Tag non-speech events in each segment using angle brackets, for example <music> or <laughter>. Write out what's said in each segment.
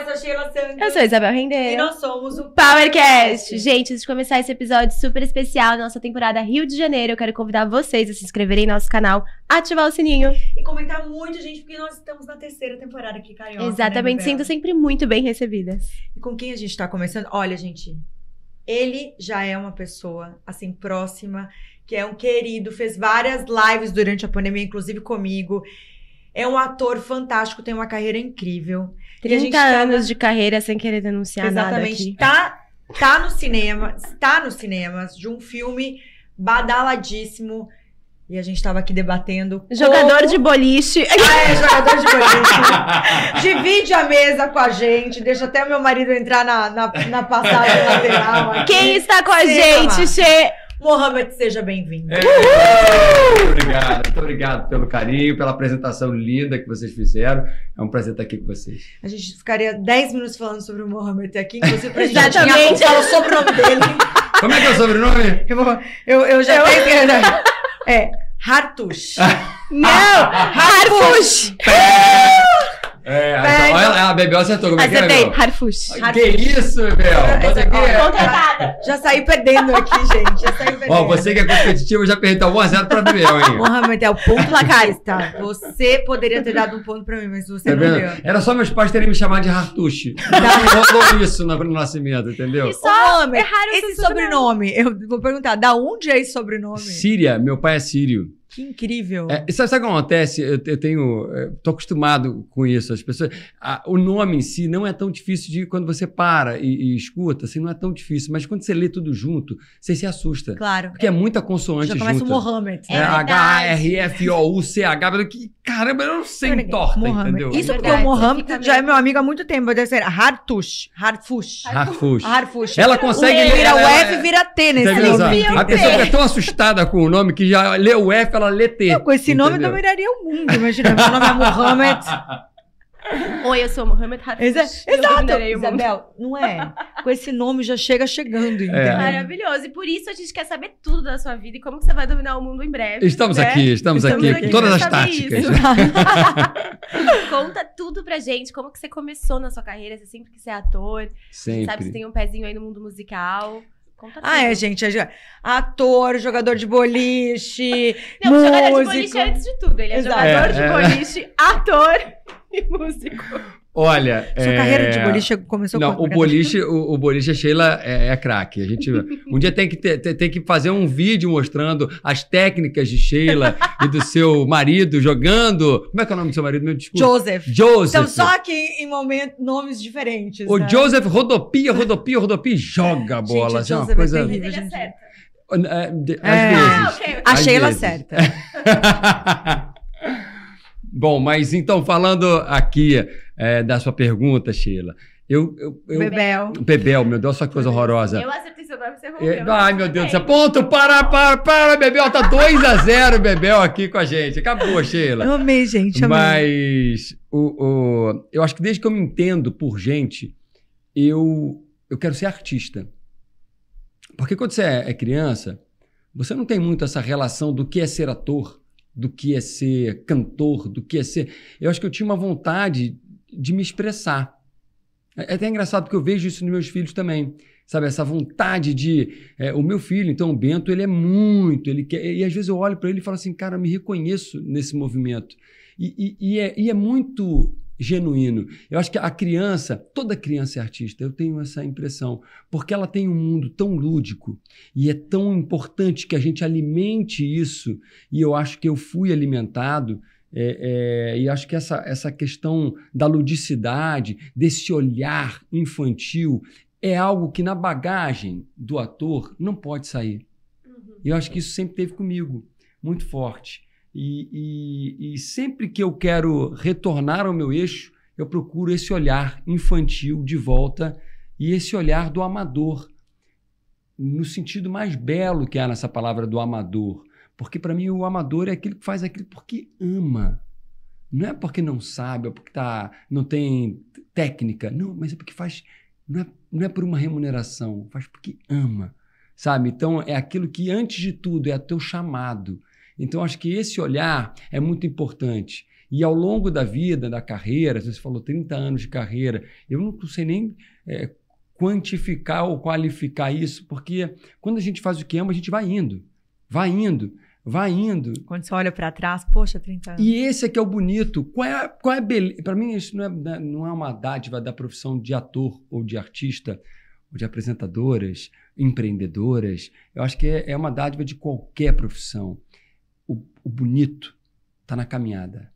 eu sou Sheila Santos. Eu sou Isabel Rendeiro. E nós somos o Powercast. Powercast. Gente, antes de começar esse episódio super especial da nossa temporada Rio de Janeiro, eu quero convidar vocês a se inscreverem em nosso canal, ativar o sininho. E comentar muito, gente, porque nós estamos na terceira temporada aqui, Carioca. Né, Exatamente, né, sendo sempre muito bem recebidas. E com quem a gente está começando? Olha, gente, ele já é uma pessoa, assim, próxima, que é um querido, fez várias lives durante a pandemia, inclusive comigo. É um ator fantástico, tem uma carreira incrível. 30 tá anos na... de carreira sem querer denunciar Exatamente. nada Exatamente. Tá, tá no cinema, está nos cinemas de um filme badaladíssimo. E a gente estava aqui debatendo. Jogador como... de boliche. Ah, é, jogador de boliche. Divide a mesa com a gente. Deixa até o meu marido entrar na, na, na passagem lateral. Aqui. Quem está com a gente, Che? Mohamed, seja bem-vindo. É, muito obrigado, muito obrigado pelo carinho, pela apresentação linda que vocês fizeram. É um prazer estar aqui com vocês. A gente ficaria 10 minutos falando sobre o Mohamed aqui, inclusive pra gente falar o sobrenome dele. Como é que é o sobrenome? Eu, eu, eu já eu... tenho... É, Hartush. Não, <laughs> ah, Hartush! É, então, tá- ela, a Bebel acertou. Como é que é, Bebel? Harfush. Que isso, Bebel? Você que é... Já saí perdendo aqui, gente. Já saí perdendo. Ó, você que é competitivo já perdeu tá 1x0 pra Bebel, hein? Porra, é o ponto lacarista. Tá? Você poderia ter dado um ponto pra mim, mas você tá não deu. Era só meus pais terem me chamado de Hartush. Não rolou isso no, nascimento, entendeu? E só erraram esse sobrenome. Eu vou perguntar, da onde é esse sobrenome? Síria. Meu pai é sírio. Que incrível. É, sabe, sabe o que acontece? Eu, eu tenho. Estou é, acostumado com isso. As pessoas. A, o nome em si não é tão difícil de quando você para e, e, escuta, assim, não é tão difícil. Mas quando você lê tudo junto, você se assusta. Claro. Porque é, é muita consoante. Já começa o Mohammed. Né? É, é H-R-F-O-U-C-H. caramba, eu não sei em torta, Mohammed. entendeu? Isso porque o Mohammed já é meio... é meu amigo há muito tempo. Deve ser Hartush. Harfush. Harfush. Harfush. Ela consegue o ler. Vira o é F, vira T nesse livro. A pessoa fica tão assustada com o nome que já lê o F, ela Letê. com esse entendeu? nome dominaria o mundo, imagina. Meu nome é Mohamed. Oi, eu sou Mohamed Hafiz. Exa exato, Isabel, não é? Com esse nome já chega chegando, É. Maravilhoso. E por isso a gente quer saber tudo da sua vida e como você vai dominar o mundo em breve. Estamos né? aqui, estamos, estamos aqui, aqui, com todas as táticas. <laughs> Conta tudo pra gente, como que você começou na sua carreira, você sempre quis ser ator. Sempre. Sabe, você tem um pezinho aí no mundo musical. Conta ah, é, tudo. é, gente. É, ator, jogador de boliche. <laughs> Não, músico. jogador de boliche é antes de tudo. Ele é Exato. jogador é, de é. boliche, <laughs> ator e músico. Olha. Sua é... carreira de boliche começou Não, com o boliche, o, o boliche Sheila é, é craque. A gente <laughs> um dia tem que, ter, tem que fazer um vídeo mostrando as técnicas de Sheila <laughs> e do seu marido jogando. Como é que é o nome do seu marido? Meu desculpa. Joseph. Joseph. Então, só que em momento, nomes diferentes. O né? Joseph rodopia, rodopia, rodopia joga a bola. Gente, assim, Joseph uma é coisa... é terrível, gente. Acerta. É, é, às é... vezes. Ah, okay. Às vezes. certa. <laughs> Bom, mas então falando aqui é, da sua pergunta, Sheila. Eu, eu, eu, Bebel. Bebel, meu Deus, só que coisa horrorosa. Eu acertei seu nome, você é, roubou. ai, meu Deus do céu. Ponto, para, para, para, Bebel. Tá 2 a 0 Bebel, aqui com a gente. Acabou, Sheila. Eu amei, gente, amei. Mas o, o, eu acho que desde que eu me entendo por gente, eu, eu quero ser artista. Porque quando você é, é criança, você não tem muito essa relação do que é ser ator, do que é ser cantor, do que é ser... Eu acho que eu tinha uma vontade de me expressar. É, é até engraçado porque eu vejo isso nos meus filhos também. Sabe, essa vontade de. É, o meu filho, então, o Bento, ele é muito. ele quer, E às vezes eu olho para ele e falo assim, cara, eu me reconheço nesse movimento. E, e, e, é, e é muito genuíno. Eu acho que a criança, toda criança é artista, eu tenho essa impressão, porque ela tem um mundo tão lúdico e é tão importante que a gente alimente isso. E eu acho que eu fui alimentado é, é, e acho que essa, essa questão da ludicidade, desse olhar infantil, é algo que na bagagem do ator não pode sair. Uhum. E eu acho que isso sempre teve comigo, muito forte. E, e, e sempre que eu quero retornar ao meu eixo, eu procuro esse olhar infantil de volta e esse olhar do amador, no sentido mais belo que há nessa palavra do amador porque para mim o amador é aquele que faz aquilo porque ama. Não é porque não sabe, ou porque tá, não tem técnica. Não, mas é porque faz. Não é, não é por uma remuneração, faz porque ama. Sabe? Então é aquilo que, antes de tudo, é o teu chamado. Então acho que esse olhar é muito importante. E ao longo da vida, da carreira, você falou 30 anos de carreira, eu não sei nem é, quantificar ou qualificar isso, porque quando a gente faz o que ama, a gente vai indo, vai indo vai indo. Quando você olha para trás, poxa, 30 anos. E esse aqui é, é o bonito. Qual é, qual é beleza? Para mim, isso não é, né, não é uma dádiva da profissão de ator ou de artista, ou de apresentadoras, empreendedoras. Eu acho que é, é uma dádiva de qualquer profissão. O, o bonito está na caminhada.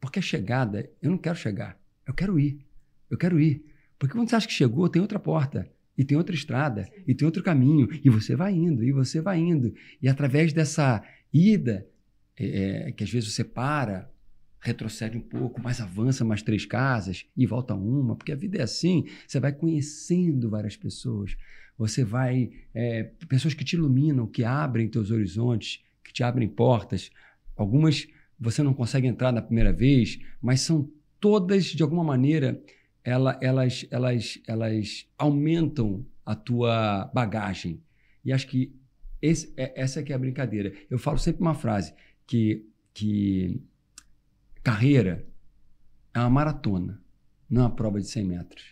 Porque a chegada, eu não quero chegar. Eu quero ir. Eu quero ir. Porque quando você acha que chegou, tem outra porta e tem outra estrada, e tem outro caminho, e você vai indo, e você vai indo. E através dessa ida, é, é, que às vezes você para, retrocede um pouco, mas avança mais três casas e volta uma, porque a vida é assim. Você vai conhecendo várias pessoas, você vai. É, pessoas que te iluminam, que abrem teus horizontes, que te abrem portas. Algumas você não consegue entrar na primeira vez, mas são todas, de alguma maneira, ela, elas, elas, elas aumentam a tua bagagem. E acho que esse, é, essa é que é a brincadeira. Eu falo sempre uma frase que, que carreira é uma maratona, não é uma prova de 100 metros.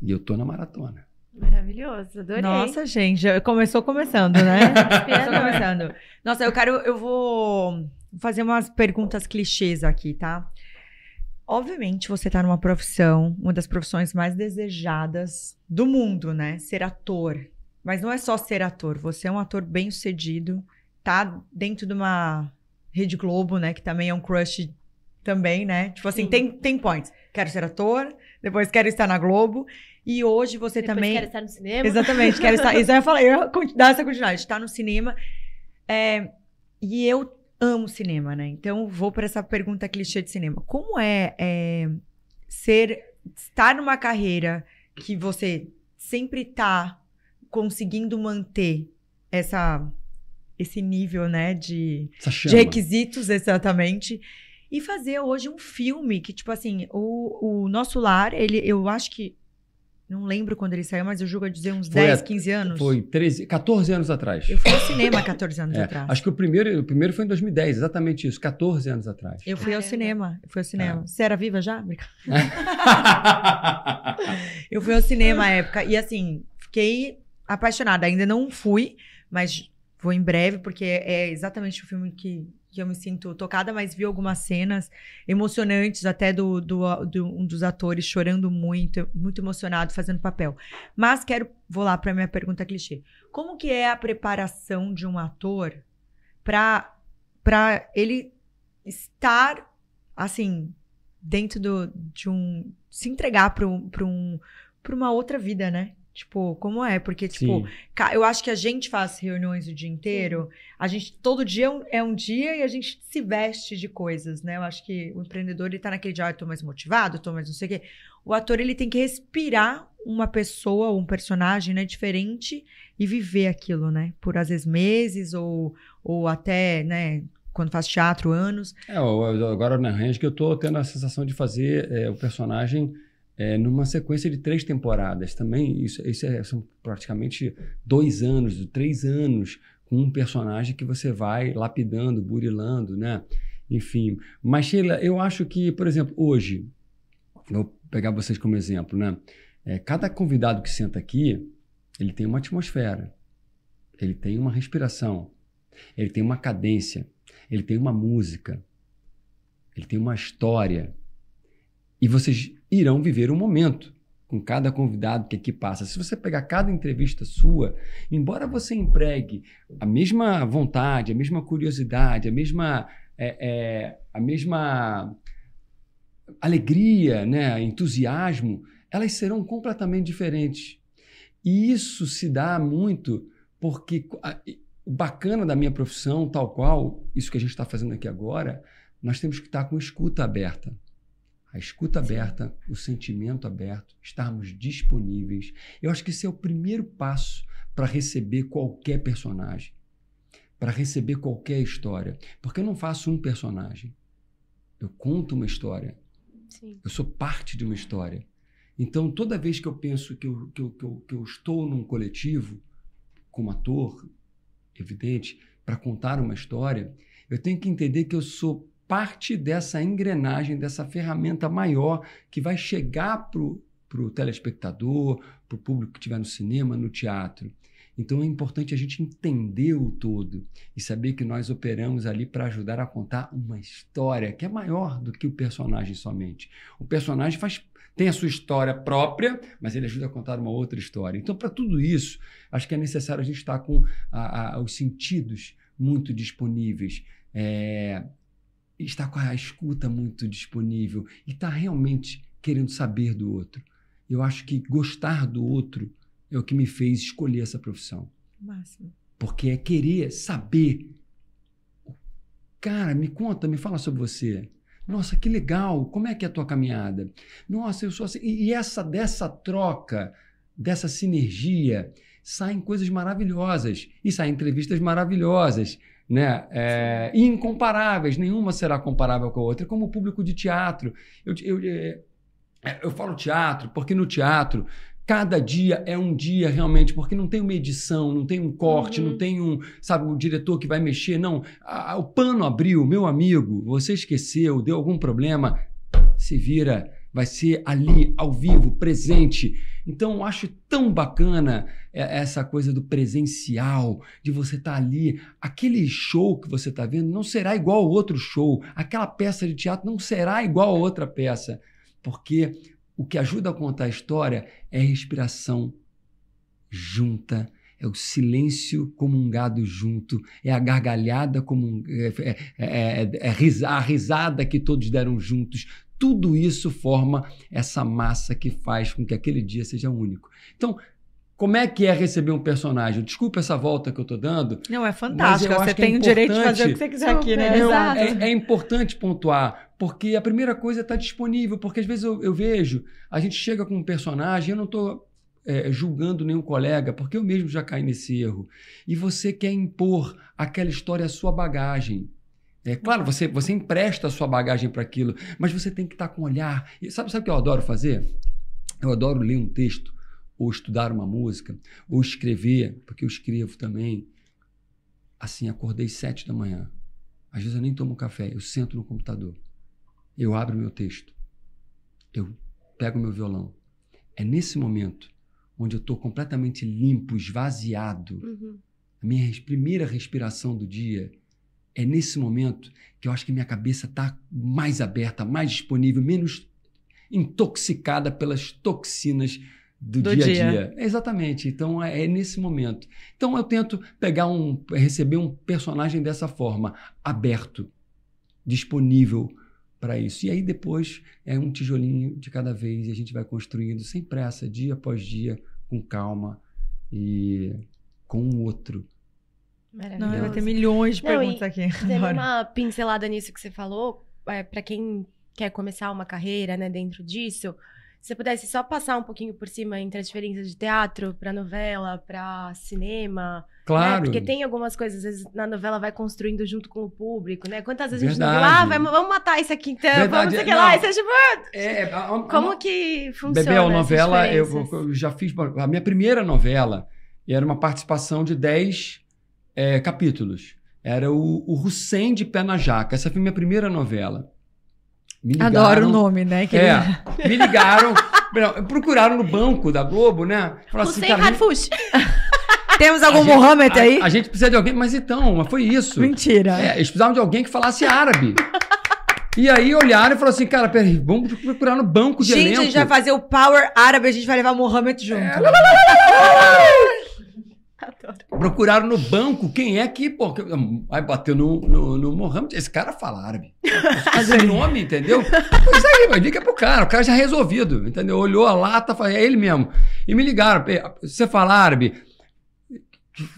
E eu tô na maratona. Maravilhoso, adorei. Nossa, gente, começou começando, né? <laughs> começou começando. Nossa, eu quero, eu vou fazer umas perguntas clichês aqui, tá? Obviamente, você está numa profissão, uma das profissões mais desejadas do mundo, né? Ser ator. Mas não é só ser ator, você é um ator bem sucedido, tá dentro de uma Rede Globo, né? Que também é um crush também, né? Tipo assim, tem, tem points. Quero ser ator, depois quero estar na Globo. E hoje você depois também. Quero estar no cinema. Exatamente, quero estar. <laughs> Isso eu ia falar, eu ia dar essa continuidade, estar tá no cinema. É... e eu amo cinema, né? Então vou para essa pergunta clichê de cinema. Como é, é ser estar numa carreira que você sempre tá conseguindo manter essa esse nível, né, de, de requisitos exatamente e fazer hoje um filme que tipo assim, o, o nosso lar, ele eu acho que não lembro quando ele saiu, mas eu julgo a dizer uns foi 10, a, 15 anos. Foi 13, 14 anos atrás. Eu fui ao cinema 14 anos é, atrás. Acho que o primeiro, o primeiro foi em 2010, exatamente isso, 14 anos atrás. Eu fui ao cinema, eu fui ao cinema. É. Você era viva já? <laughs> eu fui ao cinema à época e assim, fiquei apaixonada. Ainda não fui, mas vou em breve porque é exatamente o filme que que eu me sinto tocada, mas vi algumas cenas emocionantes, até do, do, do, um dos atores chorando muito, muito emocionado, fazendo papel. Mas quero, vou lá para minha pergunta clichê. Como que é a preparação de um ator para para ele estar assim dentro do, de um se entregar para um, para um uma outra vida, né? Tipo, como é? Porque, tipo, Sim. eu acho que a gente faz reuniões o dia inteiro, a gente, todo dia é um, é um, dia e a gente se veste de coisas, né? Eu acho que o empreendedor, ele tá naquele dia, ah, eu tô mais motivado, tô mais não sei o quê. O ator, ele tem que respirar uma pessoa, um personagem, né, diferente e viver aquilo, né? Por, às vezes, meses ou, ou até, né, quando faz teatro, anos. É, agora na Range que eu tô tendo a sensação de fazer é, o personagem é, numa sequência de três temporadas também. Isso, isso é, são praticamente dois anos, três anos com um personagem que você vai lapidando, burilando, né? Enfim. Mas, Sheila, eu acho que, por exemplo, hoje, vou pegar vocês como exemplo, né? É, cada convidado que senta aqui, ele tem uma atmosfera, ele tem uma respiração, ele tem uma cadência, ele tem uma música, ele tem uma história. E vocês irão viver um momento com cada convidado que aqui passa. Se você pegar cada entrevista sua, embora você empregue a mesma vontade, a mesma curiosidade, a mesma, é, é, a mesma alegria, né, entusiasmo, elas serão completamente diferentes. E isso se dá muito porque o bacana da minha profissão, tal qual isso que a gente está fazendo aqui agora, nós temos que estar com escuta aberta a escuta aberta, o sentimento aberto, estarmos disponíveis. Eu acho que esse é o primeiro passo para receber qualquer personagem, para receber qualquer história. Porque eu não faço um personagem, eu conto uma história. Sim. Eu sou parte de uma história. Então, toda vez que eu penso que eu, que eu, que eu, que eu estou num coletivo, como ator, evidente, para contar uma história, eu tenho que entender que eu sou parte dessa engrenagem, dessa ferramenta maior que vai chegar para o telespectador, para o público que estiver no cinema, no teatro. Então é importante a gente entender o todo e saber que nós operamos ali para ajudar a contar uma história que é maior do que o personagem somente. O personagem faz, tem a sua história própria, mas ele ajuda a contar uma outra história. Então, para tudo isso, acho que é necessário a gente estar com a, a, os sentidos muito disponíveis. É, está com a escuta muito disponível e está realmente querendo saber do outro. Eu acho que gostar do outro é o que me fez escolher essa profissão. Máximo. Porque é querer saber. Cara, me conta, me fala sobre você. Nossa, que legal! Como é que é a tua caminhada? Nossa, eu sou assim. E essa dessa troca, dessa sinergia, saem coisas maravilhosas e saem entrevistas maravilhosas né? É, incomparáveis, nenhuma será comparável com a outra. Como o público de teatro. Eu, eu, é, eu falo teatro porque no teatro cada dia é um dia realmente, porque não tem uma edição, não tem um corte, uhum. não tem um, sabe, um diretor que vai mexer, não. A, o pano abriu, meu amigo, você esqueceu, deu algum problema, se vira vai ser ali, ao vivo, presente. Então, eu acho tão bacana essa coisa do presencial, de você estar tá ali. Aquele show que você está vendo não será igual ao outro show. Aquela peça de teatro não será igual a outra peça. Porque o que ajuda a contar a história é a respiração junta é o silêncio comungado junto, é a gargalhada comum, é, é, é, a risada que todos deram juntos, tudo isso forma essa massa que faz com que aquele dia seja único. Então, como é que é receber um personagem? Desculpa essa volta que eu estou dando. Não, é fantástico. Você é tem é o direito de fazer o que você quiser aqui, né? É, é, é, importante pontuar, porque a primeira coisa é está disponível, porque às vezes eu, eu, vejo, a gente chega com um personagem, eu não estou é, julgando nenhum colega, porque eu mesmo já caí nesse erro. E você quer impor aquela história à sua bagagem. É claro, você, você empresta a sua bagagem para aquilo, mas você tem que estar tá com olhar. E sabe, sabe o que eu adoro fazer? Eu adoro ler um texto, ou estudar uma música, ou escrever, porque eu escrevo também. Assim, acordei sete da manhã. Às vezes eu nem tomo café, eu sento no computador, eu abro meu texto, eu pego meu violão. É nesse momento onde eu estou completamente limpo, esvaziado. Uhum. A minha primeira respiração do dia é nesse momento que eu acho que minha cabeça está mais aberta, mais disponível, menos intoxicada pelas toxinas do, do dia, dia a dia. Exatamente. Então é, é nesse momento. Então eu tento pegar um, receber um personagem dessa forma, aberto, disponível para isso. E aí depois é um tijolinho de cada vez e a gente vai construindo sem pressa, dia após dia, com calma e com o outro. Não, vai ter milhões de perguntas e, aqui. Dando uma pincelada nisso que você falou, é, para quem quer começar uma carreira né, dentro disso, se você pudesse só passar um pouquinho por cima entre as diferenças de teatro para novela, para cinema. Né? Claro. Né? Porque tem algumas coisas, às vezes, na novela vai construindo junto com o público, né? Quantas vezes Verdade. a gente não viu, ah, vamos matar isso aqui então, Verdade. vamos sei que lá. Isso é tipo... Ah, é, é Como uma... que funciona Bebel, novela, eu, eu, já fiz... A minha primeira novela era uma participação de 10 é, capítulos. Era o, o Hussein de Pé na Jaca. Essa foi minha primeira novela. Ligaram, Adoro o nome, né? Que é, ele... me ligaram, procuraram no banco da Globo, né? Hussein assim, Harfush. Temos algum Mohammed aí? A, gente precisa de alguém, mas então, mas foi isso. Mentira. É, eles precisavam de alguém que falasse árabe. E aí olharam e falaram assim, cara, peraí, vamos procurar no banco de gente, elenco. Gente, a gente vai fazer o Power Árabe, a gente vai levar Mohammed junto. É. Adoro. Procuraram no banco quem é que. porque aí bateu no, no, no Mohamed. Esse cara fala árabe. <laughs> Fazer nome, entendeu? Pois aí, mas liga pro cara. O cara já é resolvido, entendeu? Olhou a lata, falou, é ele mesmo. E me ligaram. Você fala árabe?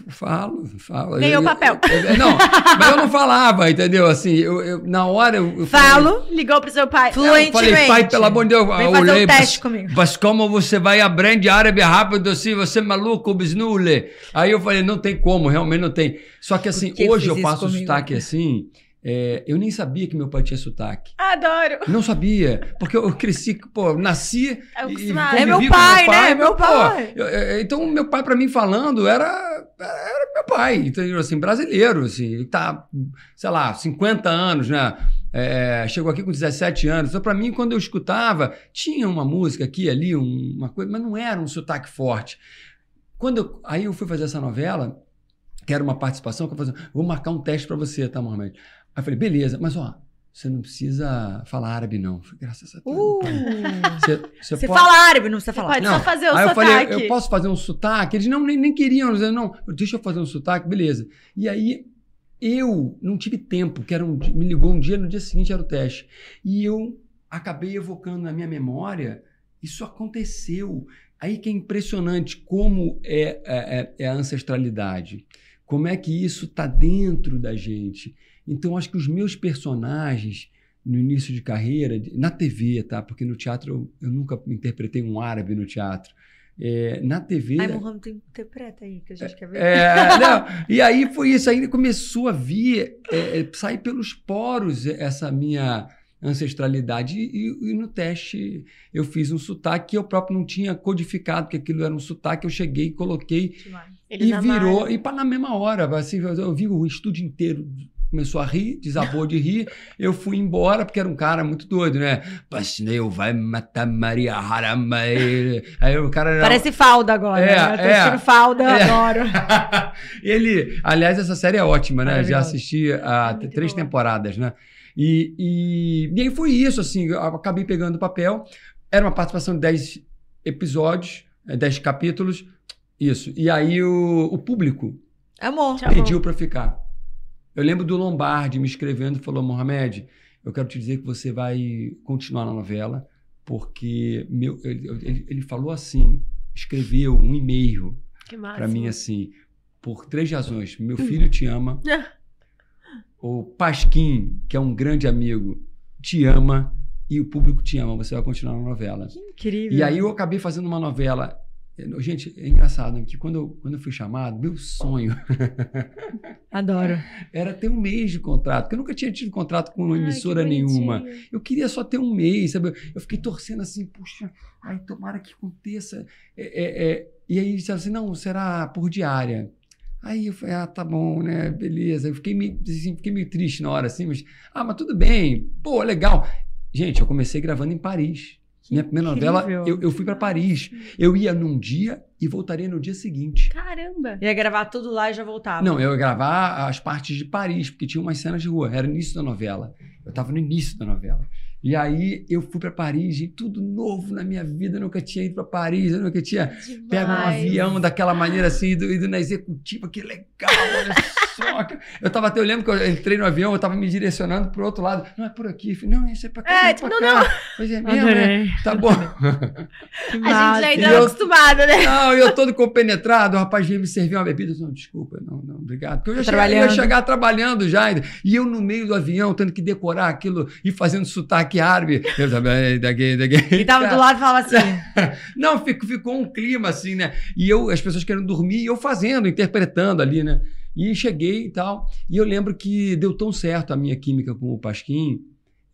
Falo, falo. Ganhou o papel. Eu, eu, não, mas eu não falava, entendeu? Assim, eu, eu na hora eu. Falo, falei, ligou pro seu pai. Fluentemente. falei, pai, pelo amor de Deus, Vem fazer olhei, um mas, comigo. Mas como você vai aprender árabe rápido assim, você é maluco, bisnule? Aí eu falei, não tem como, realmente não tem. Só que assim, que hoje eu faço o sotaque assim. É, eu nem sabia que meu pai tinha sotaque. Adoro! Não sabia, porque eu cresci, pô, nasci. É, e é meu pai, né? meu pai, né? É meu pô, pai. Eu, eu, então, meu pai, para mim falando, era, era meu pai, entendeu? Assim, brasileiro, assim, tá, sei lá, 50 anos, né? É, chegou aqui com 17 anos. Então, para mim, quando eu escutava, tinha uma música aqui ali, uma coisa, mas não era um sotaque forte. Quando eu, aí eu fui fazer essa novela, que era uma participação, que eu falei, vou marcar um teste para você, tá, Mohamed? Aí eu falei, beleza, mas ó, você não precisa falar árabe, não. Falei, Graças a Deus. Uh. Você, você, você pode... fala árabe, não precisa falar. Você pode não. só fazer o Aí sotaque. eu falei, eu posso fazer um sotaque? Eles não, nem, nem queriam, eles não, deixa eu fazer um sotaque, beleza. E aí eu não tive tempo, que era um, me ligou um dia, no dia seguinte era o teste. E eu acabei evocando na minha memória, isso aconteceu. Aí que é impressionante como é, é, é, é a ancestralidade. Como é que isso está dentro da gente. Então, acho que os meus personagens no início de carreira, na TV, tá? Porque no teatro eu, eu nunca interpretei um árabe no teatro. É, na TV. Aí, Mohamed, interpreta aí, que a gente quer ver. É, é, não, e aí foi isso, aí começou a vir, é, é, sair pelos poros essa minha ancestralidade. E, e, no teste eu fiz um sotaque que eu próprio não tinha codificado, que aquilo era um sotaque. Eu cheguei, coloquei Demais. e virou. E para na mesma hora, assim, eu vi o estúdio inteiro começou a rir, desabou de rir. Eu fui embora, porque era um cara muito doido, né? Passineu vai matar Maria Harama. Aí o cara. Era... Parece falda agora. É, né? tô é. assistindo falda, é. adoro. <laughs> Ele, aliás, essa série é ótima, né? Já assisti a é três temporadas, né? E, e, e aí foi isso, assim. Eu acabei pegando o papel. Era uma participação de dez episódios, eh, dez capítulos. Isso. E aí o, o público Amor. pediu para ficar. Eu lembro do Lombardi me escrevendo e falou: Mohamed, eu quero te dizer que você vai continuar na novela, porque meu, ele, ele, falou assim, escreveu um e-mail para mim né? assim, por três razões: meu hum. filho te ama, <laughs> o Pasquim, que é um grande amigo, te ama e o público te ama, você vai continuar na novela. Que incrível. E aí eu acabei fazendo uma novela é, gente, é engraçado que quando eu, quando eu fui chamado, meu sonho. <laughs> Adoro. era ter um mês de contrato, porque eu nunca tinha tido contrato com uma emissora nenhuma. Eu queria só ter um mês, sabe? Eu fiquei torcendo assim, puxa, aí tomara que aconteça. É, é, é. E aí disseram assim: não, será por diária. Aí eu falei, ah, tá bom, né? Beleza. Eu fiquei meio, assim, fiquei meio triste na hora, assim, mas, ah, mas tudo bem, pô, legal. Gente, eu comecei gravando em Paris. Que Minha primeira incrível. novela, eu, eu fui para Paris. Eu ia num dia e voltaria no dia seguinte. Caramba! Ia gravar tudo lá e já voltava. Não, eu ia gravar as partes de Paris, porque tinha umas cenas de rua. Era o início da novela. Eu estava no início da novela. E aí eu fui para Paris, e tudo novo na minha vida, eu nunca tinha ido para Paris, eu nunca tinha Demais. pego um avião daquela maneira assim, ido, ido na executiva, que legal, olha eu tava até, eu lembro que eu entrei no avião, eu tava me direcionando pro outro lado. Não, é por aqui. Falei, não, isso é pra cá. É, é tipo, não, não. Pois é mesmo, né? Tá bom. <laughs> a gente já ainda é acostumado, né? Não, eu todo compenetrado, o rapaz veio me servir uma bebida. Não, desculpa, não, não, obrigado. Porque eu já cheguei, eu ia chegar trabalhando já ainda. E eu no meio do avião, tendo que decorar aquilo e fazendo sotaque árabe. Eu também, daqui, daqui. E tava do lado e falava assim. <laughs> Não, ficou um clima assim, né? E eu, as pessoas querendo dormir, e eu fazendo, interpretando ali, né? E cheguei e tal. E eu lembro que deu tão certo a minha química com o Pasquim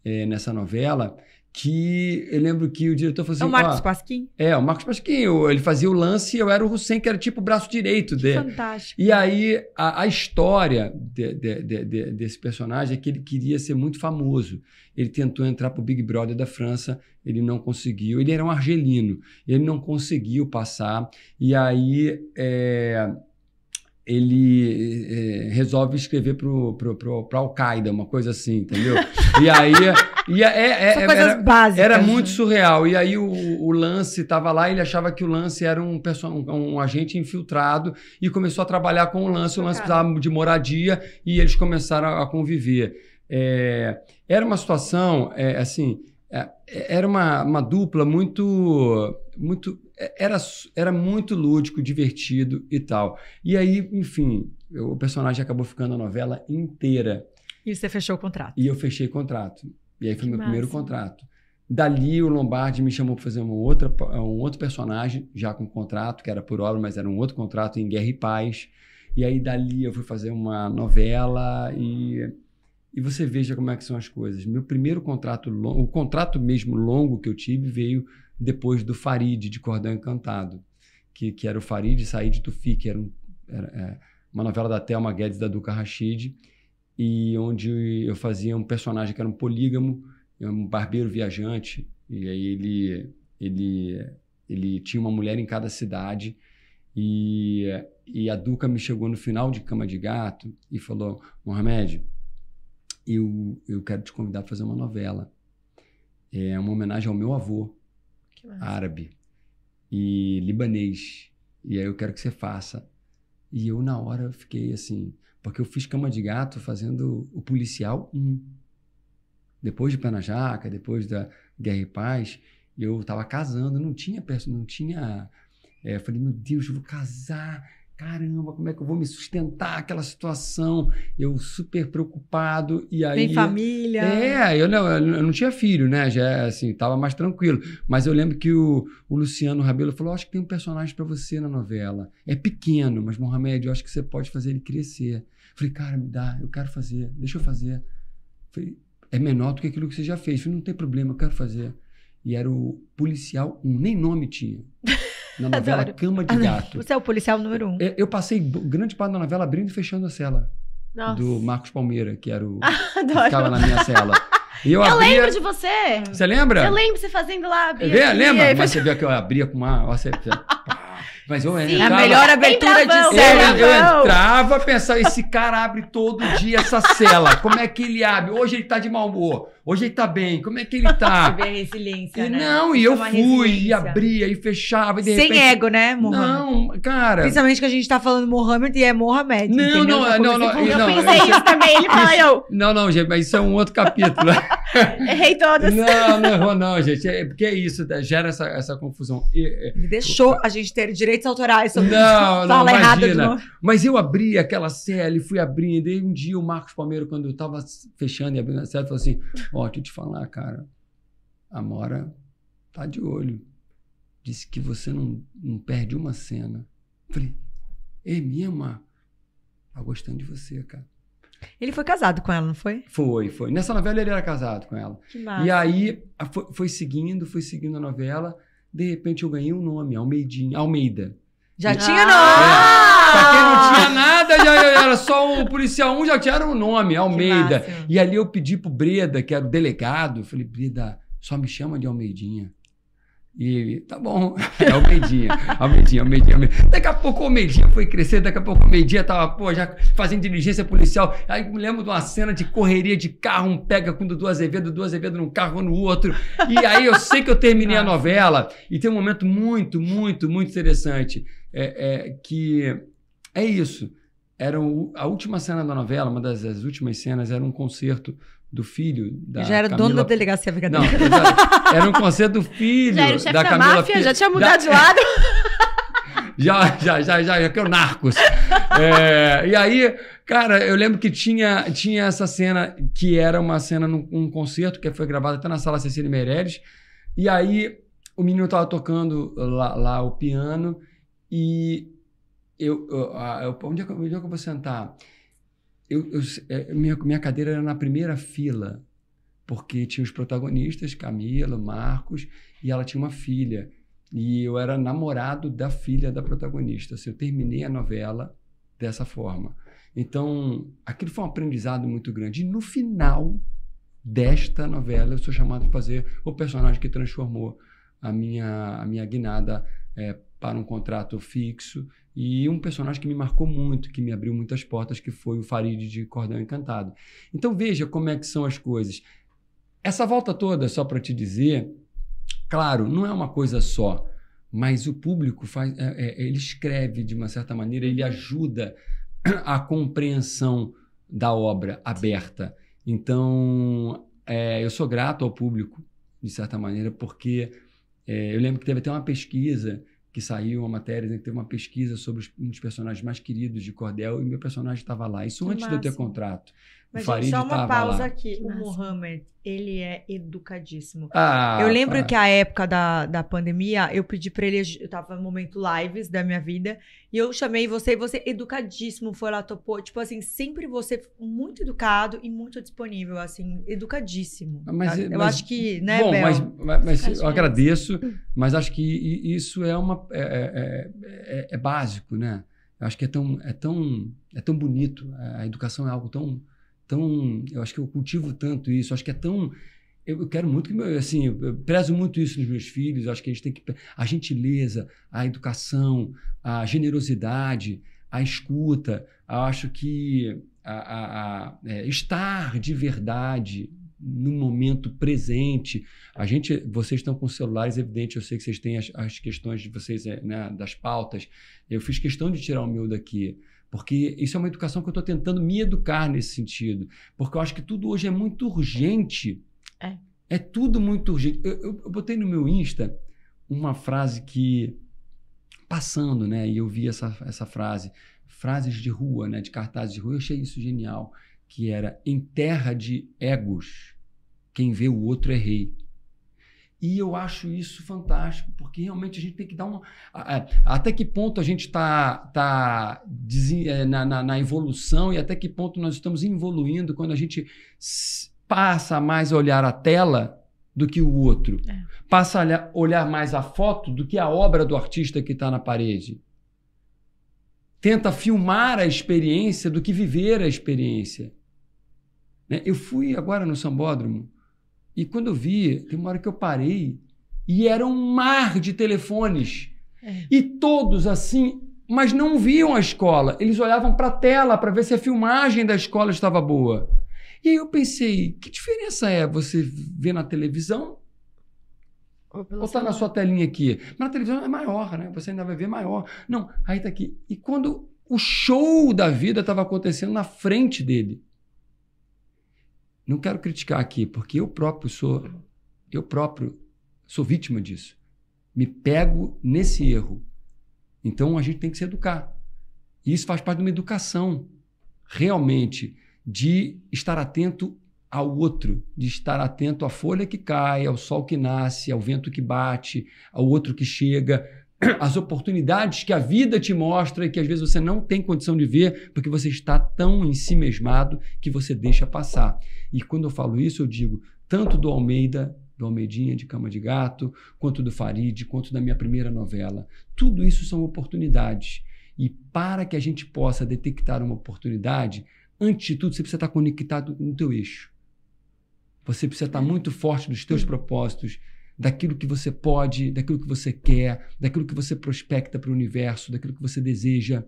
é, nessa novela que eu lembro que o diretor fazia assim... É o assim, Marcos ah, Pasquim? É, o Marcos Pasquim. ele fazia o lance e eu era o Hussein, que era tipo o braço direito que dele. fantástico. E aí, a, a história de, de, de, desse personagem é que ele queria ser muito famoso. Ele tentou entrar pro Big Brother da França, ele não conseguiu. Ele era um argelino, ele não conseguiu passar. E aí... É ele é, resolve escrever pro, pro, pro, pro Al-Qaeda, uma coisa assim, entendeu? <laughs> E aí. E é, é, é era, básicas, era, né? muito surreal. E aí o, o Lance estava lá, ele achava que o Lance era um, um, um agente infiltrado e começou a trabalhar com o Lance. O Lance precisava de moradia e eles começaram a, a conviver. É, era uma situação, é, assim, era uma, uma dupla muito muito era, era muito lúdico, divertido e tal. E aí, enfim, eu, o personagem acabou ficando a novela inteira. E você fechou o contrato? E eu fechei contrato. E aí foi que meu massa. primeiro contrato. Dali o Lombardi me chamou para fazer uma outra, um outro personagem, já com contrato, que era por obra, mas era um outro contrato em Guerra e Paz. E aí dali eu fui fazer uma novela e e você veja como é que são as coisas. Meu primeiro contrato o contrato mesmo longo que eu tive veio depois do Farid de Cordão Encantado, que, que era o Farid de Tufi, que era, um, era é, uma novela da Thelma Guedes da Duca Rachid, e onde eu fazia um personagem que era um polígamo, um barbeiro viajante, e aí ele ele ele tinha uma mulher em cada cidade e, e a Duca me chegou no final de Cama de Gato e falou: Mohamed, eu, eu quero te convidar a fazer uma novela. É uma homenagem ao meu avô, árabe e libanês. E aí eu quero que você faça. E eu, na hora, fiquei assim. Porque eu fiz Cama de Gato fazendo o policial 1. Depois de Pé na Jaca, depois da Guerra e Paz, eu estava casando, não tinha. Não tinha é, eu falei, meu Deus, eu vou casar caramba, como é que eu vou me sustentar aquela situação? Eu super preocupado e aí... Tem família. É, eu não, eu não tinha filho, né? Já, assim, tava mais tranquilo. Mas eu lembro que o, o Luciano Rabelo falou, acho que tem um personagem para você na novela. É pequeno, mas, Mohamed, eu acho que você pode fazer ele crescer. falei, cara, me dá, eu quero fazer, deixa eu fazer. falei, é menor do que aquilo que você já fez. Eu falei, não tem problema, eu quero fazer. E era o policial, nem nome tinha. <laughs> na novela Adoro. Cama de Gato. <laughs> Você é o policial número um. Eu, eu passei grande parte da novela abrindo e fechando a cela. Nossa. Do Marcos Palmeira, que era o. <laughs> Adoro. Que ficava na minha cela. E eu, eu abria... lembro de você. Você lembra? Eu lembro você fazendo lá. Abria, vê, lembra? Mas você viu que eu abria com uma. <laughs> Mas eu entrava. A melhor abertura de cela. Eu, eu entrava esse cara abre todo dia essa cela. Como é que ele abre? Hoje ele tá de mau humor. Hoje ele tá bem. Como é que ele tá? Você vê a resiliência, e, né? Não, e eu é fui, e abria, e fechava. E Sem repente... ego, né, Mohamed? Não, cara. Principalmente que a gente tá falando Mohamed e é Mohamed. Não, não, é, não, não, não. Eu não, pensei não, é isso também, ele fala eu. Não, não, gente, mas isso é um outro capítulo. <laughs> Errei todas. Não, não, não, gente. É, porque é isso, gera essa, essa confusão. E, é, deixou a gente ter direito direitos autorais sobre não, <laughs> não, fala imagina. Novo. Mas eu abri aquela série, fui abrindo, e um dia o Marcos Palmeiro, quando eu tava fechando e abrindo a série, falou assim: Ó, oh, deixa eu te falar, cara, a Mora tá de olho. Disse que você não, não perde uma cena. Falei, é mesmo? Tá gostando de você, cara. Ele foi casado com ela, não foi? Foi, foi. Nessa novela ele era casado com ela. Que massa. E aí foi, foi seguindo, foi seguindo a novela. De repente eu ganhei um nome, Almeidinha, Almeida. Já e... Né? tinha é. nome! É, pra quem não tinha nada, já, era só o policial um, já tinha um nome, Almeida. E ali eu pedi pro Breda, que era o delegado, eu falei, Breda, só me chama de Almeidinha. E tá bom, <laughs> é o é o Almeidinha, é é o Medinha, Daqui a pouco o Medinha foi crescer, daqui a pouco o Medinha tava, pô, já fazendo diligência policial. Aí me lembro de uma cena de correria de carro, um pega com o Dudu Azevedo, Dudu Azevedo num carro no outro. E aí eu sei que eu terminei a <laughs> ah. novela e tem um momento muito, muito, muito interessante. É, é que é isso. Era o, a última cena da novela, uma das últimas cenas, era um concerto do filho da já era Camila... dono da delegacia veganeira. Não, era um conselho do filho já era o chefe da, da Camila máfia, já tinha mudado da... de <laughs> lado. já, já, já, já, já que é o Narcos. É, e aí, cara, eu lembro que tinha, tinha essa cena que era uma cena num um concerto que foi gravado até na sala Cecília Meireles. E aí o menino tava tocando lá, lá o piano e eu, eu, ah, é eu, onde é que eu vou sentar? Eu, eu, é, minha, minha cadeira era na primeira fila, porque tinha os protagonistas, Camila, Marcos, e ela tinha uma filha. E eu era namorado da filha da protagonista. Assim, eu terminei a novela dessa forma. Então, aquilo foi um aprendizado muito grande. E no final desta novela, eu sou chamado para fazer o personagem que transformou a minha, a minha guinada é, para um contrato fixo e um personagem que me marcou muito, que me abriu muitas portas, que foi o Farid de Cordão Encantado. Então veja como é que são as coisas. Essa volta toda, só para te dizer, claro, não é uma coisa só, mas o público faz, é, é, ele escreve de uma certa maneira, ele ajuda a compreensão da obra aberta. Então, é, eu sou grato ao público, de certa maneira, porque é, eu lembro que teve até uma pesquisa que saiu uma matéria, né, que teve uma pesquisa sobre os, um dos personagens mais queridos de Cordel e meu personagem estava lá. Isso que antes de eu ter contrato. Mas, Farid gente, só uma pausa lá. aqui. o Mohamed, ele é educadíssimo. Ah, eu lembro tá. que a época da, da pandemia, eu pedi pra ele, eu tava no momento lives da minha vida, e eu chamei você, e você educadíssimo, foi lá, topou. Tipo assim, sempre você muito educado e muito disponível, assim, educadíssimo. Mas, eu mas, acho que, né, bom, Bel? Mas, mas, mas eu agradeço, mas acho que isso é uma... É, é, é, é, é básico, né? Eu acho que é tão, é tão, é tão bonito. A educação é algo tão tão. Eu acho que eu cultivo tanto isso, acho que é tão. Eu, eu quero muito que meu, assim, eu prezo muito isso nos meus filhos. Acho que a gente tem que a gentileza, a educação, a generosidade, a escuta. Acho que a, a, a é, estar de verdade no momento presente. A gente, vocês estão com celulares, evidente, eu sei que vocês têm as, as questões de vocês, é, né, das pautas. Eu fiz questão de tirar o meu daqui. Porque isso é uma educação que eu estou tentando me educar nesse sentido. Porque eu acho que tudo hoje é muito urgente. É. É tudo muito urgente. Eu, eu, eu botei no meu Insta uma frase que. Passando, né? E eu vi essa, essa frase. Frases de rua, né? De cartazes de rua. Eu achei isso genial. Que era: em terra de egos, quem vê o outro é rei. E eu acho isso fantástico, porque realmente a gente tem que dar uma Até que ponto a gente está tá, tá é, na, na, na, evolução e até que ponto nós estamos evoluindo quando a gente passa mais a olhar a tela do que o outro, é. passa a olhar, olhar mais a foto do que a obra do artista que está na parede. Tenta filmar a experiência do que viver a experiência. Né? Eu fui agora no Sambódromo e quando eu vi, tem uma hora que eu parei e era um mar de telefones. É. E todos assim, mas não viam a escola. Eles olhavam para a tela para ver se a filmagem da escola estava boa. E aí eu pensei, que diferença é você ver na televisão ou, está na sua telinha aqui? Mas na televisão é maior, né? Você ainda vai ver maior. Não, aí está aqui. E quando o show da vida estava acontecendo na frente dele não quero criticar aqui, porque eu próprio sou, eu próprio sou vítima disso. Me pego nesse erro. Então a gente tem que se educar. E isso faz parte de uma educação, realmente, de estar atento ao outro, de estar atento à folha que cai, ao sol que nasce, ao vento que bate, ao outro que chega, <coughs> as oportunidades que a vida te mostra e que às vezes você não tem condição de ver porque você está tão em si mesmado que você deixa passar. E quando eu falo isso, eu digo tanto do Almeida, do Almeidinha de Cama de Gato, quanto do Farid, quanto da minha primeira novela. Tudo isso são oportunidades. E para que a gente possa detectar uma oportunidade, antes de tudo, você precisa estar conectado no teu eixo. Você precisa estar uhum. muito forte nos teus propósitos, daquilo que você pode, daquilo que você quer, daquilo que você prospecta para o universo, daquilo que você deseja.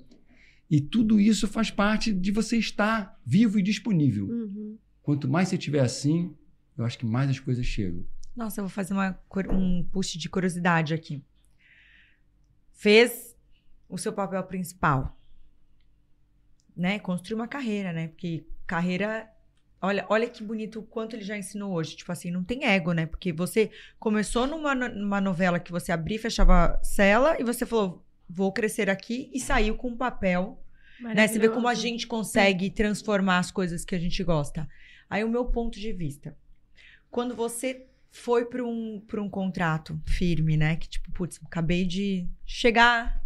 E tudo isso faz parte de você estar vivo e disponível. Uhum. Quanto mais você estiver assim, eu acho que mais as coisas chegam. Nossa, eu vou fazer uma, um post de curiosidade aqui. Fez o seu papel principal, né? Construir uma carreira, né? Porque carreira Olha, olha que bonito o quanto ele já ensinou hoje. Tipo assim, não tem ego, né? Porque você começou numa, numa novela que você abria e fechava cela e você falou, vou crescer aqui e saiu com um papel. Né? Você vê como a gente consegue transformar as coisas que a gente gosta. Aí o meu ponto de vista. Quando você foi para um, pra um contrato firme, né? Que tipo, putz, acabei de chegar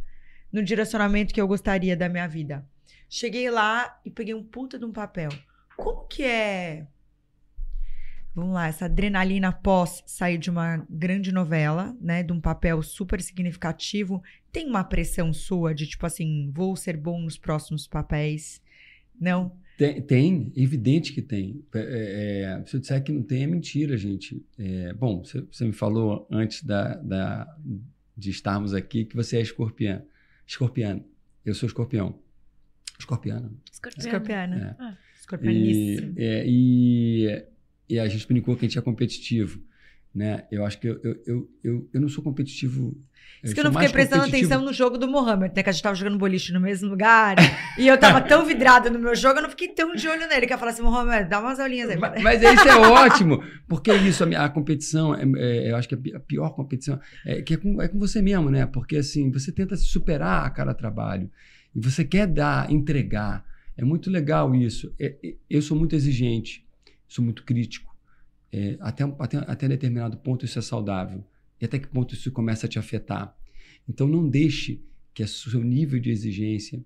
no direcionamento que eu gostaria da minha vida. Cheguei lá e peguei um puta de um papel. Como que é? Vamos lá, essa adrenalina após sair de uma grande novela, né, de um papel super significativo, tem uma pressão sua de tipo assim, vou ser bom nos próximos papéis? Não? Tem, tem evidente que tem. É, é, é se eu disser que não tem, é mentira, gente. É, bom, você, você me falou antes da, da, de estarmos aqui que você é escorpião. Escorpiano. Eu sou escorpião. Escorpião. Escorpião. Escorpiana. É. Ah. E, é, e, e, a gente brincou que a gente é competitivo. Né? Eu acho que eu, eu, eu, eu, eu não sou competitivo. Isso eu que eu não fiquei prestando atenção no jogo do Mohamed, né? Que a gente tava jogando boliche no mesmo lugar. e eu tava tão vidrada no meu jogo, eu não fiquei tão de olho nele. Que eu falei assim, Mohamed, dá umas olhinhas aí. Mas, mas isso é ótimo. Porque é isso, a, a competição, é, é, eu acho que é a pior competição é, que é com, é com você mesmo, né? Porque assim, você tenta se superar a cada trabalho. E você quer dar, entregar. É muito legal isso. É, é, eu sou muito exigente, sou muito crítico. É, até, até, até determinado ponto isso é saudável. E até que ponto isso começa a te afetar. Então não deixe que o seu nível de exigência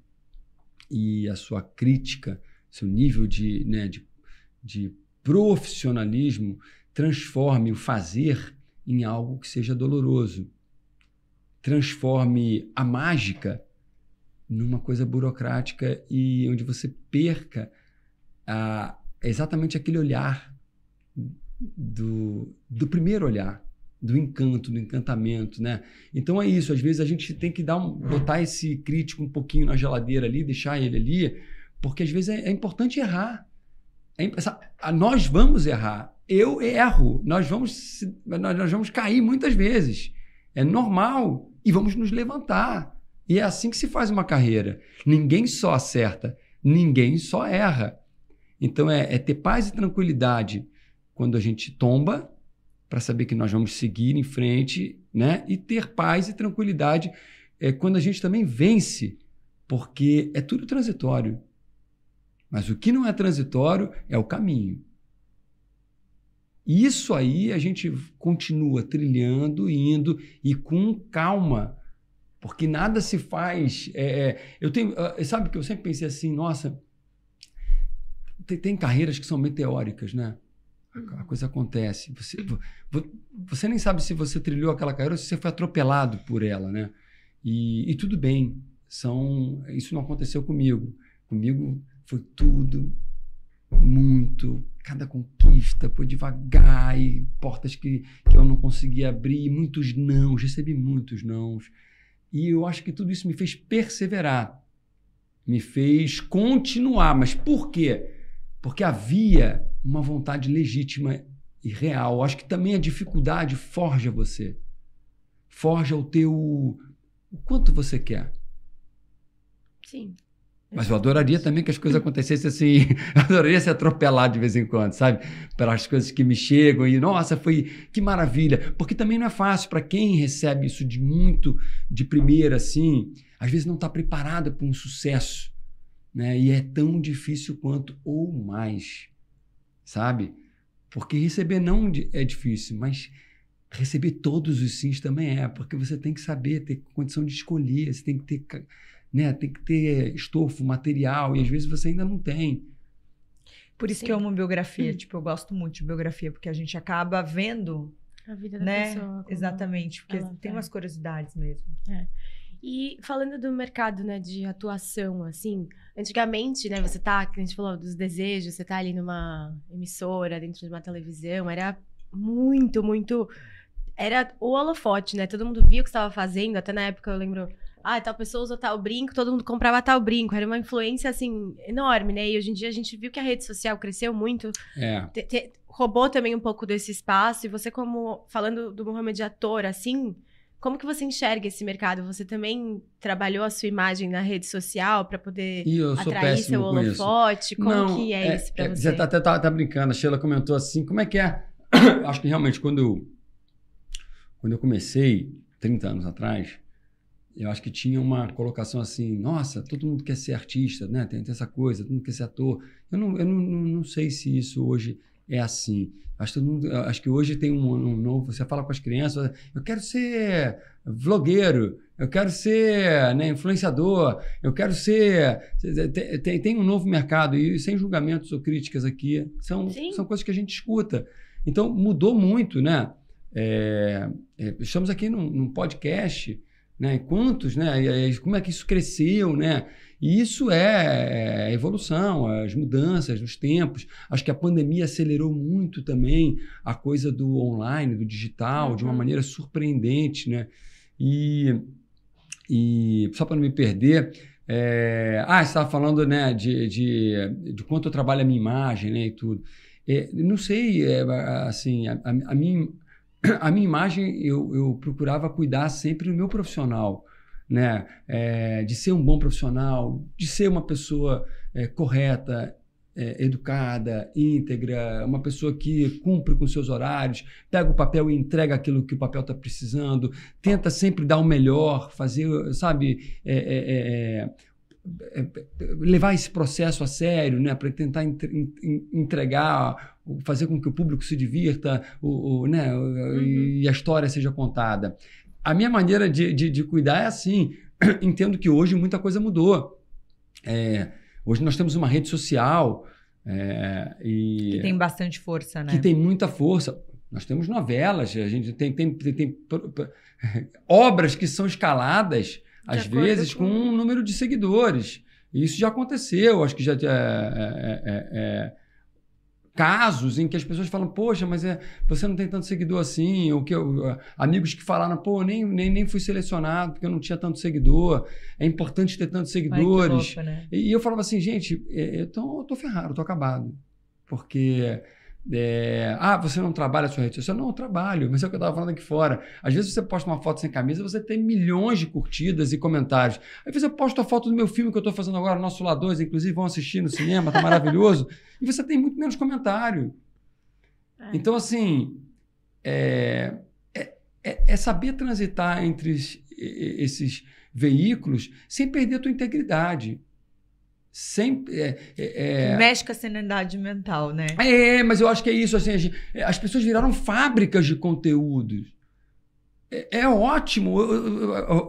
e a sua crítica, seu nível de, né, de, de profissionalismo transforme o fazer em algo que seja doloroso. Transforme a mágica numa coisa burocrática e onde você perca a, exatamente aquele olhar do, do primeiro olhar, do encanto, do encantamento, né? Então é isso, às vezes a gente tem que dar um, botar esse crítico um pouquinho na geladeira ali, deixar ele ali, porque às vezes é, é importante errar. É, nós vamos errar, eu erro, nós vamos, nós, nós vamos cair muitas vezes. É normal e vamos nos levantar. E é assim que se faz uma carreira. Ninguém só acerta, ninguém só erra. Então é, é ter paz e tranquilidade quando a gente tomba, para saber que nós vamos seguir em frente, né? E ter paz e tranquilidade é quando a gente também vence, porque é tudo transitório. Mas o que não é transitório é o caminho. E isso aí a gente continua trilhando, indo e com calma porque nada se faz. É, é eu tenho, ah, sabe que eu sempre pensei assim, nossa, tem, tem carreiras que são meteóricas, né? A, uhum. coisa acontece. Você, você nem sabe se você trilhou aquela carreira ou se você foi atropelado por ela, né? E, e tudo bem, são, isso não aconteceu comigo. Comigo foi tudo muito, cada conquista foi devagar e portas que, que eu não conseguia abrir, muitos não recebi muitos não e eu acho que tudo isso me fez perseverar, me fez continuar. Mas por quê? Porque havia uma vontade legítima e real. Eu acho que também a dificuldade forja você. Forja o teu. O quanto você quer. Sim. Mas eu adoraria também que as coisas acontecessem assim. <laughs> adoraria ser atropelado de vez em quando, sabe? Pelas coisas que me chegam e, nossa, foi que maravilha. Porque também não é fácil para quem recebe isso de muito de primeira, assim, às vezes não está preparado para um sucesso. Né? E é tão difícil quanto, ou mais, sabe? Porque receber não é difícil, mas receber todos os sims também é, porque você tem que saber, ter condição de escolher, você tem que ter né? Tem que ter estofo, material, e às vezes você ainda não tem. Por isso Sim. que eu amo biografia, hum. tipo, eu gosto muito de biografia, porque a gente acaba vendo a vida da né? pessoa. Exatamente, porque tem tá. umas curiosidades mesmo. É. E falando do mercado, né, de atuação, assim, antigamente, né, você tá, que a gente falou dos desejos, você tá ali numa emissora, dentro de uma televisão, era muito, muito era o holofote, né? Todo mundo via o que estava fazendo, até na época eu lembro ah, tal pessoa usa tal brinco, todo mundo comprava tal brinco. Era uma influência, assim, enorme, né? E hoje em dia a gente viu que a rede social cresceu muito. É. Te, te, roubou também um pouco desse espaço. E você, como, falando do Mohamed ator, assim, como que você enxerga esse mercado? Você também trabalhou a sua imagem na rede social para poder eu sou atrair seu holofote? Com Como Não, que é, é isso é, você? Você tá, até tá, tá, tá, brincando, a Sheila comentou assim, como é que é? <coughs> Acho que realmente quando quando eu comecei, 30 anos atrás eu acho que tinha uma colocação assim, nossa, todo mundo quer ser artista, né? Tem, tem essa coisa, todo mundo quer ser ator. Eu não, eu não, não, não sei se isso hoje é assim. Acho que, mundo, acho que hoje tem um, um, novo. Você fala com as crianças, eu quero ser vlogueiro, eu quero ser né, influenciador, eu quero ser. Tem, tem, um novo mercado, e sem julgamentos ou críticas aqui, são, são coisas que a gente escuta. Então mudou muito, né? É, é, estamos aqui num, num podcast né? Quantos, né? Como é que isso cresceu, né? E isso é, é, é evolução, as mudanças nos tempos. Acho que a pandemia acelerou muito também a coisa do online, do digital, uhum. de uma uhum. maneira surpreendente, né? E, e só para não me perder, é... ah, você estava falando né, de, de, de quanto eu trabalho a minha imagem né, e tudo. É, não sei, é, assim, a, a, a, minha, a minha imagem eu, eu procurava cuidar sempre do meu profissional, né? É, de ser um bom profissional, de ser uma pessoa é, correta, é, educada, íntegra, uma pessoa que cumpre com seus horários, pega o papel e entrega aquilo que o papel está precisando, tenta sempre dar o melhor, fazer, sabe, é, é, levar esse processo a sério, né, para tentar entregar fazer com que o público se divirta o, o né, uhum. e a história seja contada. A minha maneira de, de, de cuidar é assim. <clears throat> Entendo que hoje muita coisa mudou. É, hoje nós temos uma rede social. É, e, que tem bastante força, né? Que tem muita força. Nós temos novelas, a gente tem, tem, tem, tem <laughs> obras que são escaladas, de às vezes, com... com um número de seguidores. E isso já aconteceu, acho que já. É, é, é, é casos em que as pessoas falam, poxa, mas é, você não tem tanto seguidor assim, ou que eu, ah, amigos que falaram, pô, nem, nem, nem fui selecionado porque eu não tinha tanto seguidor, é importante ter tantos seguidores. Ai, louco, né? e, eu falava assim, gente, então eu tô ferrado, eu tô acabado. Porque é, ah, você não trabalha a sua rede social? Não, eu trabalho, mas é o que eu estava falando aqui fora. Às vezes você posta uma foto sem camisa, você tem milhões de curtidas e comentários. Às vezes eu posto a foto do meu filme que eu estou fazendo agora, Nosso Lá 2, inclusive vão assistir no cinema, tá maravilhoso. <laughs> e você tem muito menos comentário. É. Então, assim, é, é, é, é saber transitar entre esses veículos sem perder a tua integridade sempre. É, é, é, Mexe com a sanidade mental, né? É, mas eu acho que é isso. Assim, gente, é, as pessoas viraram fábricas de conteúdos. É, é ótimo.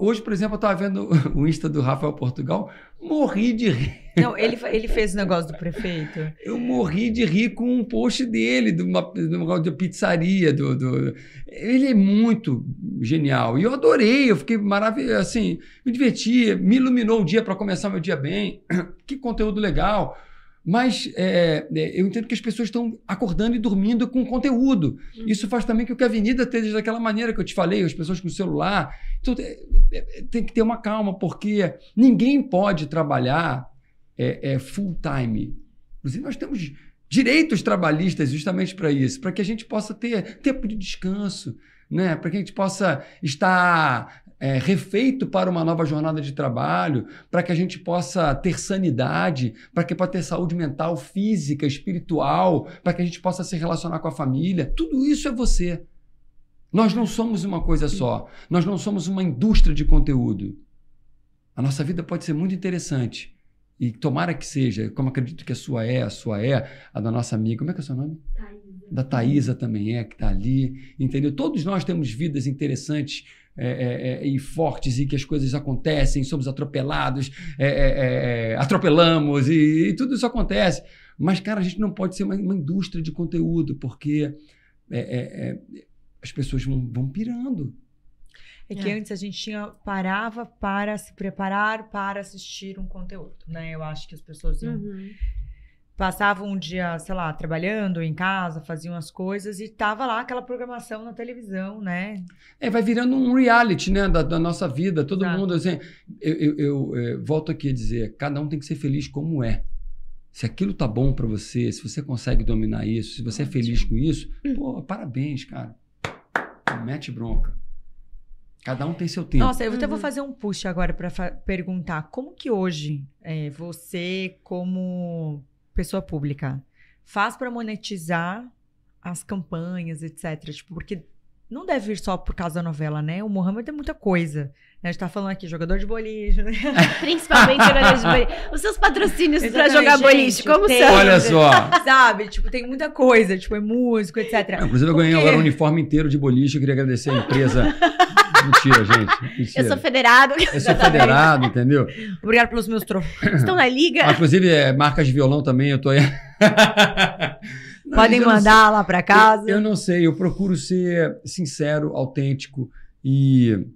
Hoje, por exemplo, eu estava vendo <laughs> o Insta do Rafael Portugal, morri de rir. Não, ele, ele fez o negócio do prefeito. <laughs> Eu morri de rir com um post dele, de uma, de uma pizzaria. Do, do, Ele é muito genial. E eu adorei, eu fiquei maravilhoso, assim, me diverti, me iluminou o dia para começar meu dia bem. <clears throat> Que conteúdo legal. Mas é, é, eu entendo que as pessoas estão acordando e dormindo com conteúdo. Uhum. Isso faz também com que a avenida esteja daquela maneira que eu te falei, as pessoas com o celular. Então é, é, tem que ter uma calma, porque ninguém pode trabalhar é, é, full time. Inclusive, nós temos direitos trabalhistas justamente para isso, para que a gente possa ter tempo de descanso, né? para que a gente possa estar é, refeito para uma nova jornada de trabalho, para que a gente possa ter sanidade, para que possa ter saúde mental, física, espiritual, para que a gente possa se relacionar com a família. Tudo isso é você. Nós não somos uma coisa só. Nós não somos uma indústria de conteúdo. A nossa vida pode ser muito interessante. E tomara que seja, como acredito que a sua é, a sua é, a da nossa amiga. Como é que é o seu nome? Da Thaisa também é, que está ali. Entendeu? Todos nós temos vidas interessantes é, é, é, e fortes e que as coisas acontecem, somos atropelados, é, é, é, atropelamos e, e, tudo isso acontece. Mas, cara, a gente não pode ser uma, uma indústria de conteúdo, porque as pessoas vão, vão pirando. É que antes a gente tinha, parava para se preparar para assistir um conteúdo, né? Eu acho que as pessoas iam, uhum passavam um dia, sei lá, trabalhando em casa, faziam as coisas e tava lá aquela programação na televisão, né? É, vai virando um reality, né, da, da nossa vida, todo mundo, assim, eu, eu, eu, é, volto aqui a dizer, cada um tem que ser feliz como é. Se aquilo tá bom para você, se você consegue dominar isso, se você é feliz com isso, hum. pô, parabéns, cara. Mete bronca. Cada um tem seu tempo. Nossa, eu até vou uhum. fazer um push agora para perguntar como que hoje é, você, como pessoa pública. Faz para monetizar as campanhas, etc. Tipo, porque não deve vir só por causa da novela, né? O Mohamed é muita coisa. Né? A gente tá falando aqui, jogador de boliche. Né? <laughs> Principalmente jogador de boliche. Os seus patrocínios para jogar gente, boliche, como tem, são? Olha só. <laughs> Sabe? Tipo, tem muita coisa. Tipo, é músico, etc. Não, inclusive, eu ganhei agora um uniforme inteiro de boliche. Eu queria agradecer a empresa Mentira, gente. Mentira. Eu sou federado. Eu sou federado, entendeu? Obrigado pelos meus troféus. Estão na liga. inclusive, é, marcas de violão também, eu tô aí. <laughs> Não, Podem mandar lá para casa. Eu, eu, não sei, eu procuro ser sincero, autêntico e.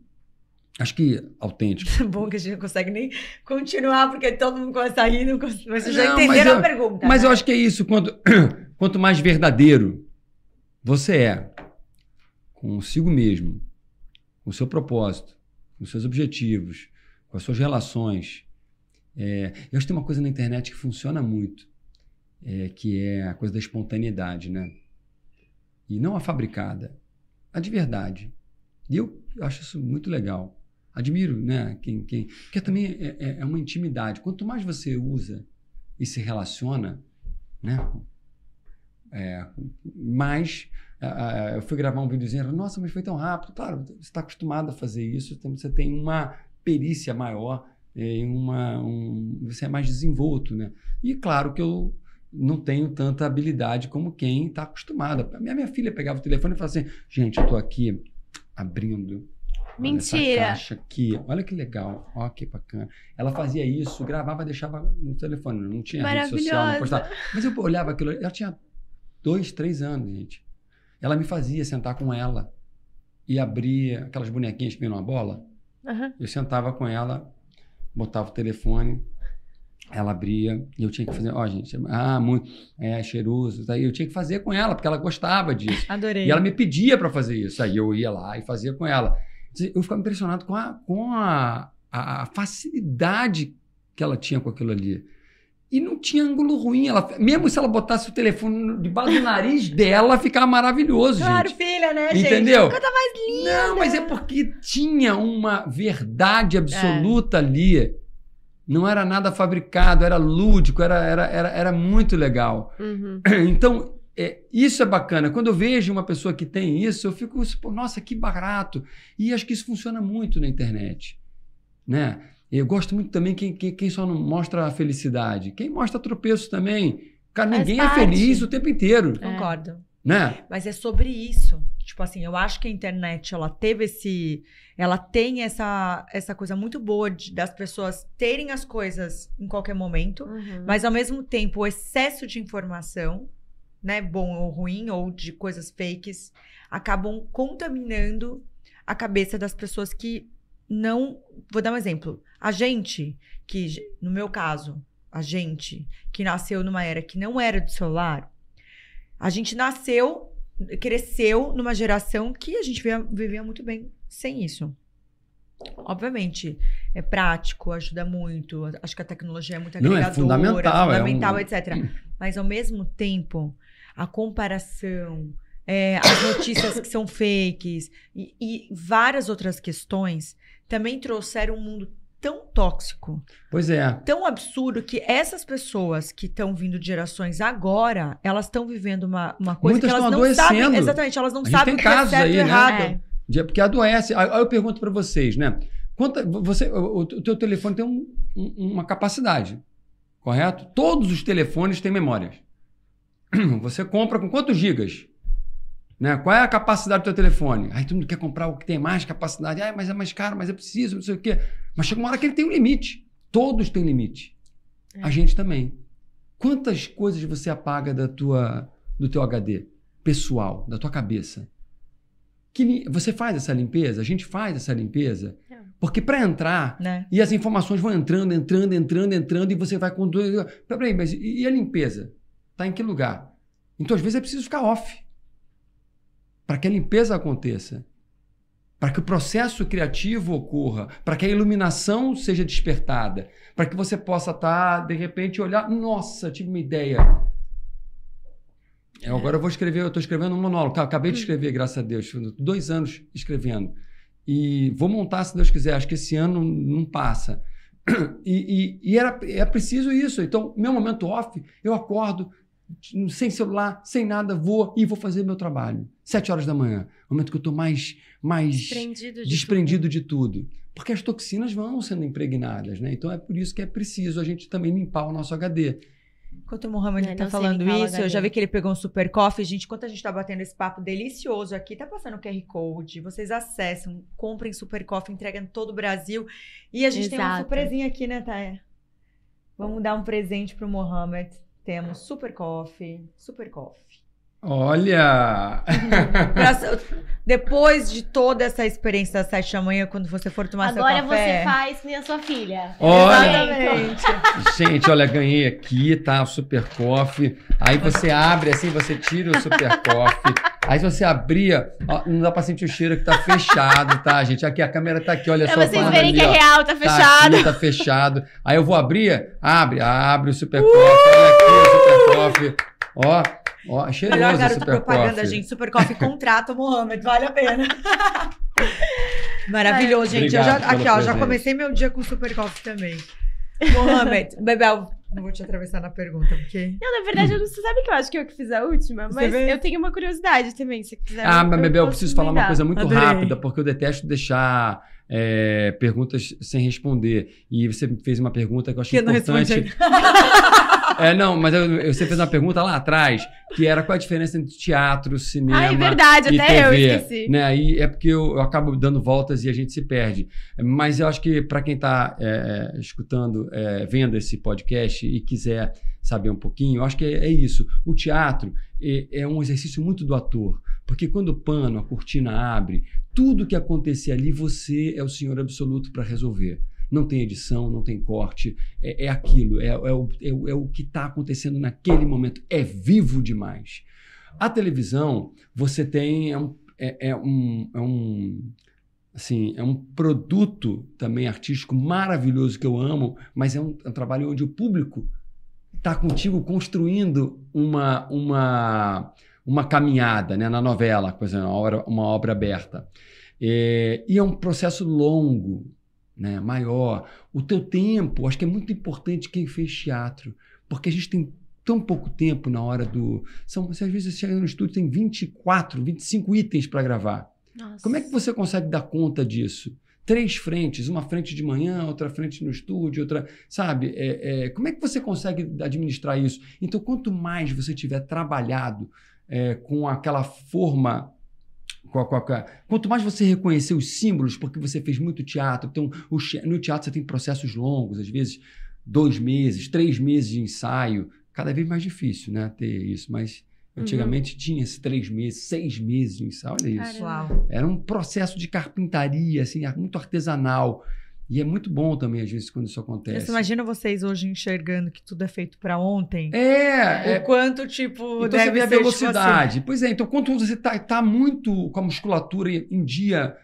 Acho que autêntico. <laughs> bom que a gente não consegue nem continuar, porque todo mundo começa a rir, mas vocês já entenderam eu, a pergunta. Mas né? eu acho que é isso. Quanto, <clears throat> quanto mais verdadeiro você é consigo mesmo, o seu propósito, os seus objetivos, com as suas relações. É, eu acho que tem uma coisa na internet que funciona muito, é, que é a coisa da espontaneidade, né? E não a fabricada, a de verdade. E eu acho isso muito legal. Admiro, né? Quem, quem... Que também é, é, é uma intimidade. Quanto mais você usa e se relaciona, né? É, mais eu fui gravar um videozinho, nossa, mas foi tão rápido. Claro, você está acostumado a fazer isso, você tem uma perícia maior, é, uma, um, você é mais desenvolto, né? E claro que eu não tenho tanta habilidade como quem está acostumado. A minha, minha filha pegava o telefone e falava assim, gente, eu estou aqui abrindo Mentira. Essa caixa aqui. Olha que legal. Ó, que bacana. Ela fazia isso, gravava, deixava no telefone. Não tinha rede social, não postava. Mas eu olhava aquilo. Ela tinha dois, três anos, gente. Ela me fazia sentar com ela e abria aquelas bonequinhas que vinham na bola. Uhum. Eu sentava com ela, botava o telefone, ela abria e eu tinha que fazer. Ó, oh, gente, ah, muito é, cheiroso. Daí tá eu tinha que fazer com ela, porque ela gostava disso. Adorei. E ela me pedia para fazer isso. Aí eu ia lá e fazia com ela. Eu ficava impressionado com a, com a, a facilidade que ela tinha com aquilo ali. E não tinha ângulo ruim. Ela, mesmo se ela botasse o telefone debaixo do nariz dela, ficava maravilhoso, claro, gente. filha, né, Entendeu? gente? Entendeu? Coisa tá mais linda. Não, mas é porque tinha uma verdade absoluta é. ali. Não era nada fabricado, era lúdico, era, era, era, era muito legal. Uhum. <clears throat> Então, é, isso é bacana. Quando eu vejo uma pessoa que tem isso, eu fico, nossa, que barato. E acho que isso funciona muito na internet. Né? Eu gosto muito também quem, quem, quem só não mostra a felicidade. Quem mostra tropeço também. Cara, ninguém é feliz o tempo inteiro. É. Concordo. Né? Mas é sobre isso. Tipo assim, eu acho que a internet, ela teve esse... Ela tem essa, essa coisa muito boa de, das pessoas terem as coisas em qualquer momento. Uhum. Mas, ao mesmo tempo, o excesso de informação, né? Bom ou ruim, ou de coisas fakes, acabam contaminando a cabeça das pessoas que não... Vou dar um exemplo a gente, que, no meu caso, a gente que nasceu numa era que não era do celular, a gente nasceu, cresceu numa geração que a gente vivia, vivia muito bem sem isso. Obviamente, é prático, ajuda muito. Acho que a tecnologia é muito agregadora, Não, é fundamental, é fundamental é um... <clears throat> etc. Mas ao mesmo tempo, a comparação, é, as notícias que são fakes e, e várias outras questões também trouxeram um mundo tão tóxico. Pois é. Tão absurdo que essas pessoas que estão vindo de gerações agora, elas estão vivendo uma, uma coisa Muitas que elas não adoecendo. sabem. Exatamente, elas não a sabem tem que é casos né? é certo aí, errado. Né? É. Porque adoece. Aí eu pergunto para vocês, né? Quanta, você, o, o teu telefone tem um, uma capacidade, correto? Todos os telefones têm memórias. <clears throat> Você compra com quantos gigas? Né? Qual é a capacidade do teu telefone? Aí todo mundo quer comprar o que tem mais capacidade. Ah, mas é mais caro, mas é preciso, não sei o quê. Mas chega uma hora que ele tem um limite. Todos têm limite. É. A gente também. Quantas coisas você apaga da tua, do teu HD pessoal, da tua cabeça? Que você faz essa limpeza, a gente faz essa limpeza, é. porque para entrar né? e as informações vão entrando, entrando, entrando, entrando e você vai com peraí, mas e a limpeza? Tá em que lugar? Então às vezes é preciso ficar off para que a limpeza aconteça, para que o processo criativo ocorra, para que a iluminação seja despertada, para que você possa estar, tá, de repente, olhar, nossa, tive uma ideia. É. Agora eu vou escrever, eu estou escrevendo um monólogo. Acabei de hum. escrever, graças a Deus. Dois anos escrevendo. E vou montar, se Deus quiser. Acho que esse ano não passa. <clears throat> E, e, e era, é preciso isso. Então, meu momento off, eu acordo, sem celular, sem nada, vou e vou fazer meu trabalho. Sete horas da manhã, momento que eu estou mais, mais desprendido, de, desprendido tudo. de, tudo. Porque as toxinas vão sendo impregnadas, né? Então é por isso que é preciso a gente também limpar o nosso HD. Enquanto o Mohamed está falando isso, eu já vi que ele pegou um super coffee. Gente, enquanto a gente está batendo esse papo delicioso aqui, tá passando o QR Code. Vocês acessam, comprem super coffee, entregam em todo o Brasil. E a gente Exato. tem uma surpresinha aqui, né, Thaia? Vamos dar um presente pro Mohamed. Temos Super Coffee, Super Coffee. Olha! Uhum. Depois de toda essa experiência das sete da manhã, quando você for tomar Agora seu café... Agora você faz minha sua filha. Olha, Exatamente. Gente, olha, ganhei aqui, tá? O Super Coffee. Aí você abre assim, você tira o Super Coffee. Aí você abria, ó, não dá pra sentir o cheiro que tá fechado, tá, gente? Aqui, a câmera tá aqui, olha só. Pra vocês verem ali, que é real, tá, tá fechado. Tá, aqui, tá fechado. Aí eu vou abrir, abre, abre o Super uh! Olha aqui o Super Coffee. Ó, ó, cheiroso Melhor garoto Super propaganda, Coffee. gente. Super Coffee <laughs> contrata o Mohamed, vale a pena. <laughs> Maravilhoso, gente. eu já, aqui, ó, já comecei meu dia com Super Coffee também. Mohamed, <laughs> Bebel, não vou te atravessar na pergunta, porque. Não, na verdade, eu não, você sabe que eu acho que eu que fiz a última, mas eu tenho uma curiosidade também, se quiser. Ah, mas Bebel, eu preciso falar uma coisa muito Adorei. rápida, porque eu detesto deixar é, perguntas sem responder. E você fez uma pergunta que eu achei que importante. não é, não, mas eu, eu, você fez uma pergunta lá atrás, que era qual a diferença entre teatro, cinema. Ah, é verdade, e até TV, eu esqueci. Né? E é porque eu, eu, acabo dando voltas e a gente se perde. Mas eu acho que para quem está é, é, escutando, é, vendo esse podcast e quiser saber um pouquinho, eu acho que é, é isso. O teatro é, é um exercício muito do ator. Porque quando o pano, a cortina abre, tudo que acontecer ali, você é o senhor absoluto para resolver não tem edição, não tem corte, é, é aquilo, é, é, o, é, o, é o que está acontecendo naquele momento, é vivo demais. A televisão, você tem, é um, é, é um, é um assim, é um produto também artístico maravilhoso que eu amo, mas é um, é um trabalho onde o público está contigo construindo uma, uma, uma caminhada né, na novela, coisa, uma, obra, uma obra aberta. É, e é um processo longo, né, maior, o teu tempo. Acho que é muito importante quem fez teatro, porque a gente tem tão pouco tempo na hora do. São, você às vezes chega no estúdio tem 24, 25 itens para gravar. Nossa. Como é que você consegue dar conta disso? Três frentes, uma frente de manhã, outra frente no estúdio, outra. Sabe? É, é, como é que você consegue administrar isso? Então, quanto mais você tiver trabalhado é, com aquela forma Quanto mais você reconhecer os símbolos, porque você fez muito teatro, então no teatro você tem processos longos, às vezes dois meses, três meses de ensaio, cada vez mais difícil, né, ter isso, mas uhum. antigamente uhum. tinha esses três meses, seis meses de ensaio, olha isso. Caramba. Era um processo de carpintaria, assim, muito artesanal, e é muito bom também, às vezes, quando isso acontece. Você imagina vocês hoje enxergando que tudo é feito para ontem? É! O é... quanto, tipo, então, deve você a velocidade. Tipo assim. Pois é, então quanto você está tá muito com a musculatura em dia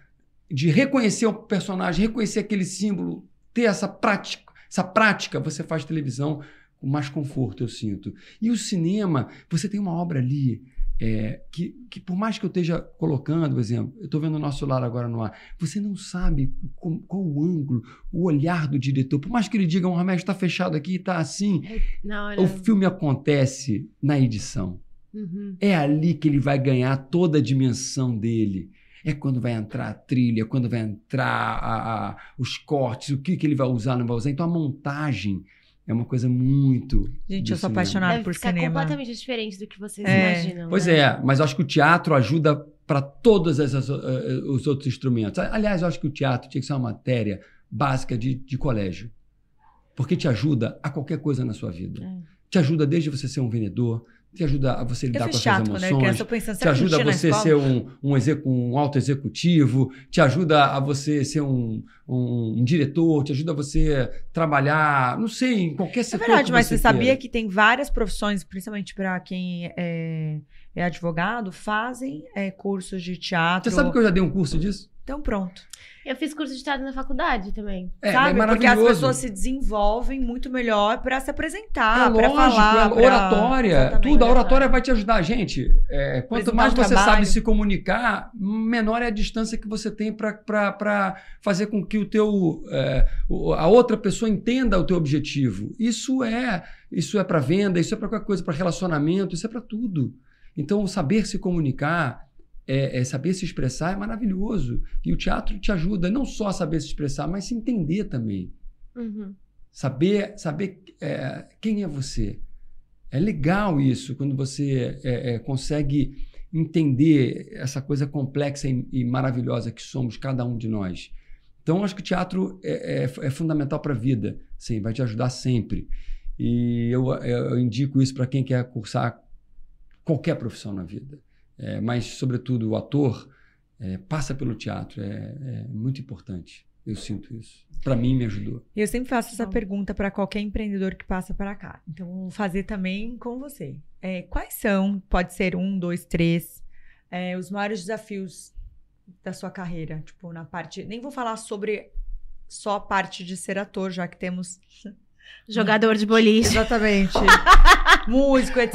de reconhecer o personagem, reconhecer aquele símbolo, ter essa prática, essa prática, você faz televisão com mais conforto, eu sinto. E o cinema, você tem uma obra ali, é, que, que, por mais que eu esteja colocando, por exemplo, eu estou vendo o nosso lar agora no ar, você não sabe com, qual o ângulo, o olhar do diretor. Por mais que ele diga, um remédio está fechado aqui, está assim, é, o filme acontece na edição. Uhum. É ali que ele vai ganhar toda a dimensão dele. É quando vai entrar a trilha, quando vai entrar a, a, os cortes, o que, que ele vai usar, não vai usar. Então a montagem é uma coisa muito. Gente, eu sou cinema. apaixonada Deve por ficar cinema. completamente diferente do que vocês é. imaginam. Pois né? é, mas eu acho que o teatro ajuda para todos esses, uh, eh, eh, os outros instrumentos. Aliás, eu acho que o teatro tinha que ser uma matéria básica de, de colégio. Porque te ajuda a qualquer coisa na sua vida. É. Te ajuda desde você ser um vendedor, te ajuda a você lidar com as suas né? emoções, né? pensando, te ajuda a você ser um, um, execu um alto executivo, te ajuda a você ser um, um, um, diretor, te ajuda a você trabalhar, não sei, em qualquer é setor. É verdade, mas você, você sabia que tem várias profissões, principalmente para quem é, é, advogado, fazem é, cursos de teatro. Você sabe que eu já dei um curso disso? Então pronto. Eu fiz curso de teatro na faculdade também. É, sabe? É Porque as pessoas se desenvolvem muito melhor para se apresentar, é para falar. É pra oratória, pra... tudo. A oratória vai te ajudar. Gente, é, quanto mais você trabalho. sabe se comunicar, menor é a distância que você tem para fazer com que o teu, é, a outra pessoa entenda o teu objetivo. Isso é, isso é para venda, isso é para qualquer coisa, para relacionamento, isso é para tudo. Então, saber se comunicar é, é, saber se expressar é maravilhoso. E o teatro te ajuda não só a saber se expressar, mas se entender também. Uhum. Saber, saber é, quem é você. É legal isso, quando você é, é consegue entender essa coisa complexa e, e, maravilhosa que somos cada um de nós. Então, acho que o teatro é, é, é fundamental para a vida, sim, vai te ajudar sempre. E eu, eu indico isso para quem quer cursar qualquer profissão na vida é, mas, sobretudo, o ator é, passa pelo teatro, é, é muito importante. Eu sinto isso. Para mim, me ajudou. Eu sempre faço essa pergunta para qualquer empreendedor que passa para cá. Então, vou fazer também com você. É, quais são, pode ser um, dois, três, é, os maiores desafios da sua carreira? Tipo, na parte. Nem vou falar sobre só a parte de ser ator, já que temos. <laughs> Jogador de boliche. Exatamente. <laughs> Músico, etc.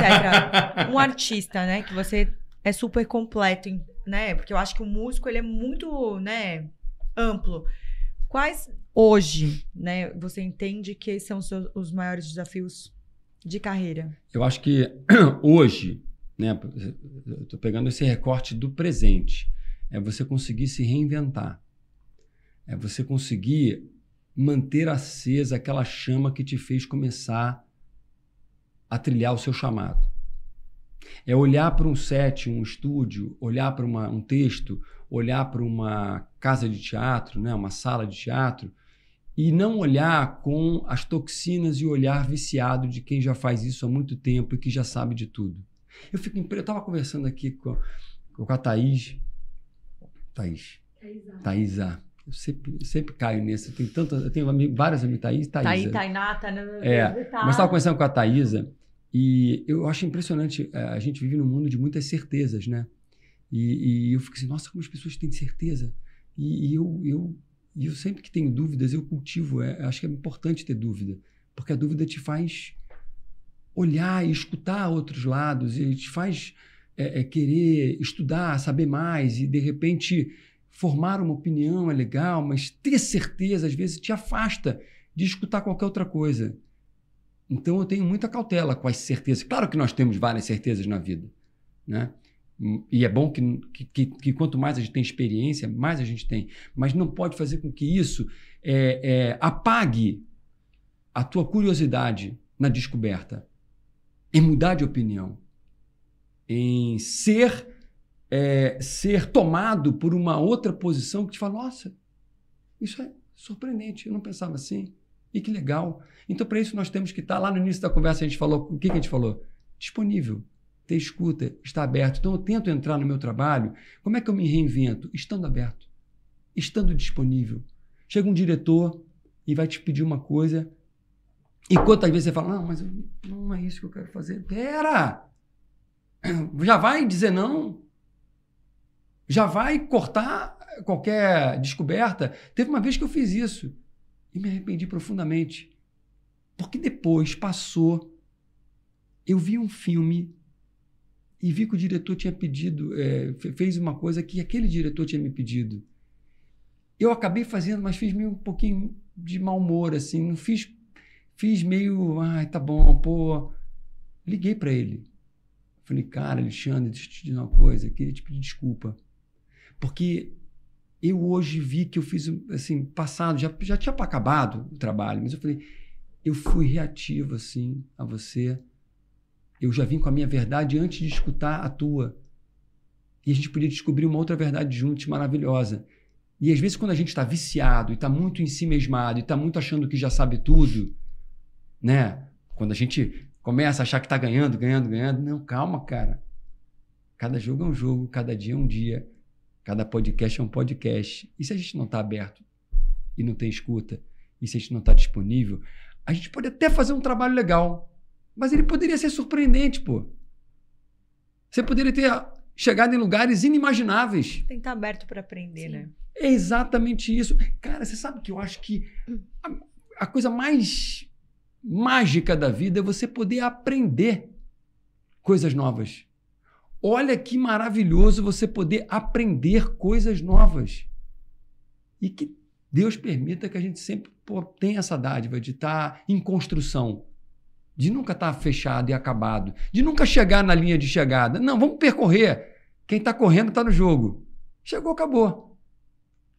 Um artista, né? Que você é super completo, né? Porque eu acho que o músico ele é muito, né, amplo. Quais hoje, né, você entende que são os, seus, os maiores desafios de carreira? Eu acho que <clears throat> hoje, né, eh, eu tô pegando esse recorte do presente, é você conseguir se reinventar. É você conseguir manter acesa aquela chama que te fez começar a trilhar o seu chamado. É olhar para um set, um estúdio, olhar para um texto, olhar para uma casa de teatro, né, uma sala de teatro, e não olhar com as toxinas e o olhar viciado de quem já faz isso há muito tempo e que já sabe de tudo. Eu fico eu estava conversando aqui com, com a Thaís. Thaís. Thaisa. Thaisa. Eu sempre, sempre caio nessa. Eu tenho, tanto, eu tenho várias amigas, Thaís, Thaisa. Thaí, Tainá, Tanã. Né, é, mas estava conversando com a Thaisa e eu acho impressionante, é, a gente vive num mundo de muitas certezas, né? E, e eu fico assim, nossa, como as pessoas têm certeza. E, e eu, eu, eu sempre que tenho dúvidas, eu cultivo. É, acho que é importante ter dúvida, porque a dúvida te faz olhar e escutar outros lados, e te faz é, é, querer estudar, saber mais, e de repente formar uma opinião é legal, mas ter certeza às vezes te afasta de escutar qualquer outra coisa. Então eu tenho muita cautela com as certezas. Claro que nós temos várias certezas na vida, né? E é bom que, que, que quanto mais a gente tem experiência, mais a gente tem. Mas não pode fazer com que isso é, é, apague a tua curiosidade na descoberta, em mudar de opinião, em ser é, ser tomado por uma outra posição que te fala, nossa, isso é surpreendente, eu não pensava assim. E que legal. Então, para isso, nós temos que estar tá lá no início da conversa, a gente falou, o que, que a gente falou? Disponível, ter escuta, estar aberto. Então, eu tento entrar no meu trabalho, como é que eu me reinvento? Estando aberto, estando disponível. Chega um diretor e vai te pedir uma coisa, e quantas vezes você fala, não, mas não é isso que eu quero fazer. Pera! Já vai dizer não? Já vai cortar qualquer descoberta? Teve uma vez que eu fiz isso. E me arrependi profundamente. Porque depois passou, eu vi um filme e vi que o diretor tinha pedido, é, fez uma coisa que aquele diretor tinha me pedido. Eu acabei fazendo, mas fiz meio um pouquinho de mau humor, assim, não fiz, fiz meio, ai, ah, tá bom, pô. Liguei para ele. Falei, cara, Alexandre, deixa eu te dizer uma coisa, queria te pedir desculpa. Porque eu hoje vi que eu fiz, assim, passado, já, já tinha acabado o trabalho, mas eu falei, eu fui reativo, assim, a você. Eu já vim com a minha verdade antes de escutar a tua. E a gente podia descobrir uma outra verdade juntos, maravilhosa. E às vezes, quando a gente está viciado e está muito em si mesmado e está muito achando que já sabe tudo, né? Quando a gente começa a achar que está ganhando, ganhando, ganhando. Não, calma, cara. Cada jogo é um jogo, cada dia é um dia Cada podcast é um podcast. E se a gente não está aberto e não tem escuta, e se a gente não está disponível, a gente pode até fazer um trabalho legal, mas ele poderia ser surpreendente, pô. Você poderia ter chegado em lugares inimagináveis. Tem que estar tá aberto para aprender, Sim. né? É exatamente isso. Cara, você sabe que eu acho que a, a coisa mais mágica da vida é você poder aprender coisas novas. Olha que maravilhoso você poder aprender coisas novas. E que Deus permita que a gente sempre tenha essa dádiva de estar tá em construção, de nunca estar tá fechado e acabado, de nunca chegar na linha de chegada. Não, vamos percorrer. Quem está correndo está no jogo. Chegou, acabou.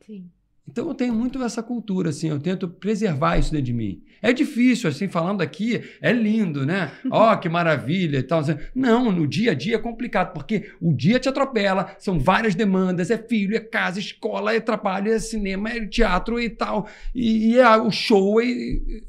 Sim. Então eu tenho muito essa cultura, assim, eu tento preservar isso dentro de mim. É difícil, assim, falando aqui, é lindo, né? <laughs> Ó, oh, que maravilha e tal. Não, no dia a dia é complicado, porque o dia te atropela, são várias demandas, é filho, é casa, escola, é trabalho, é cinema, é teatro e tal. E, e é o show e,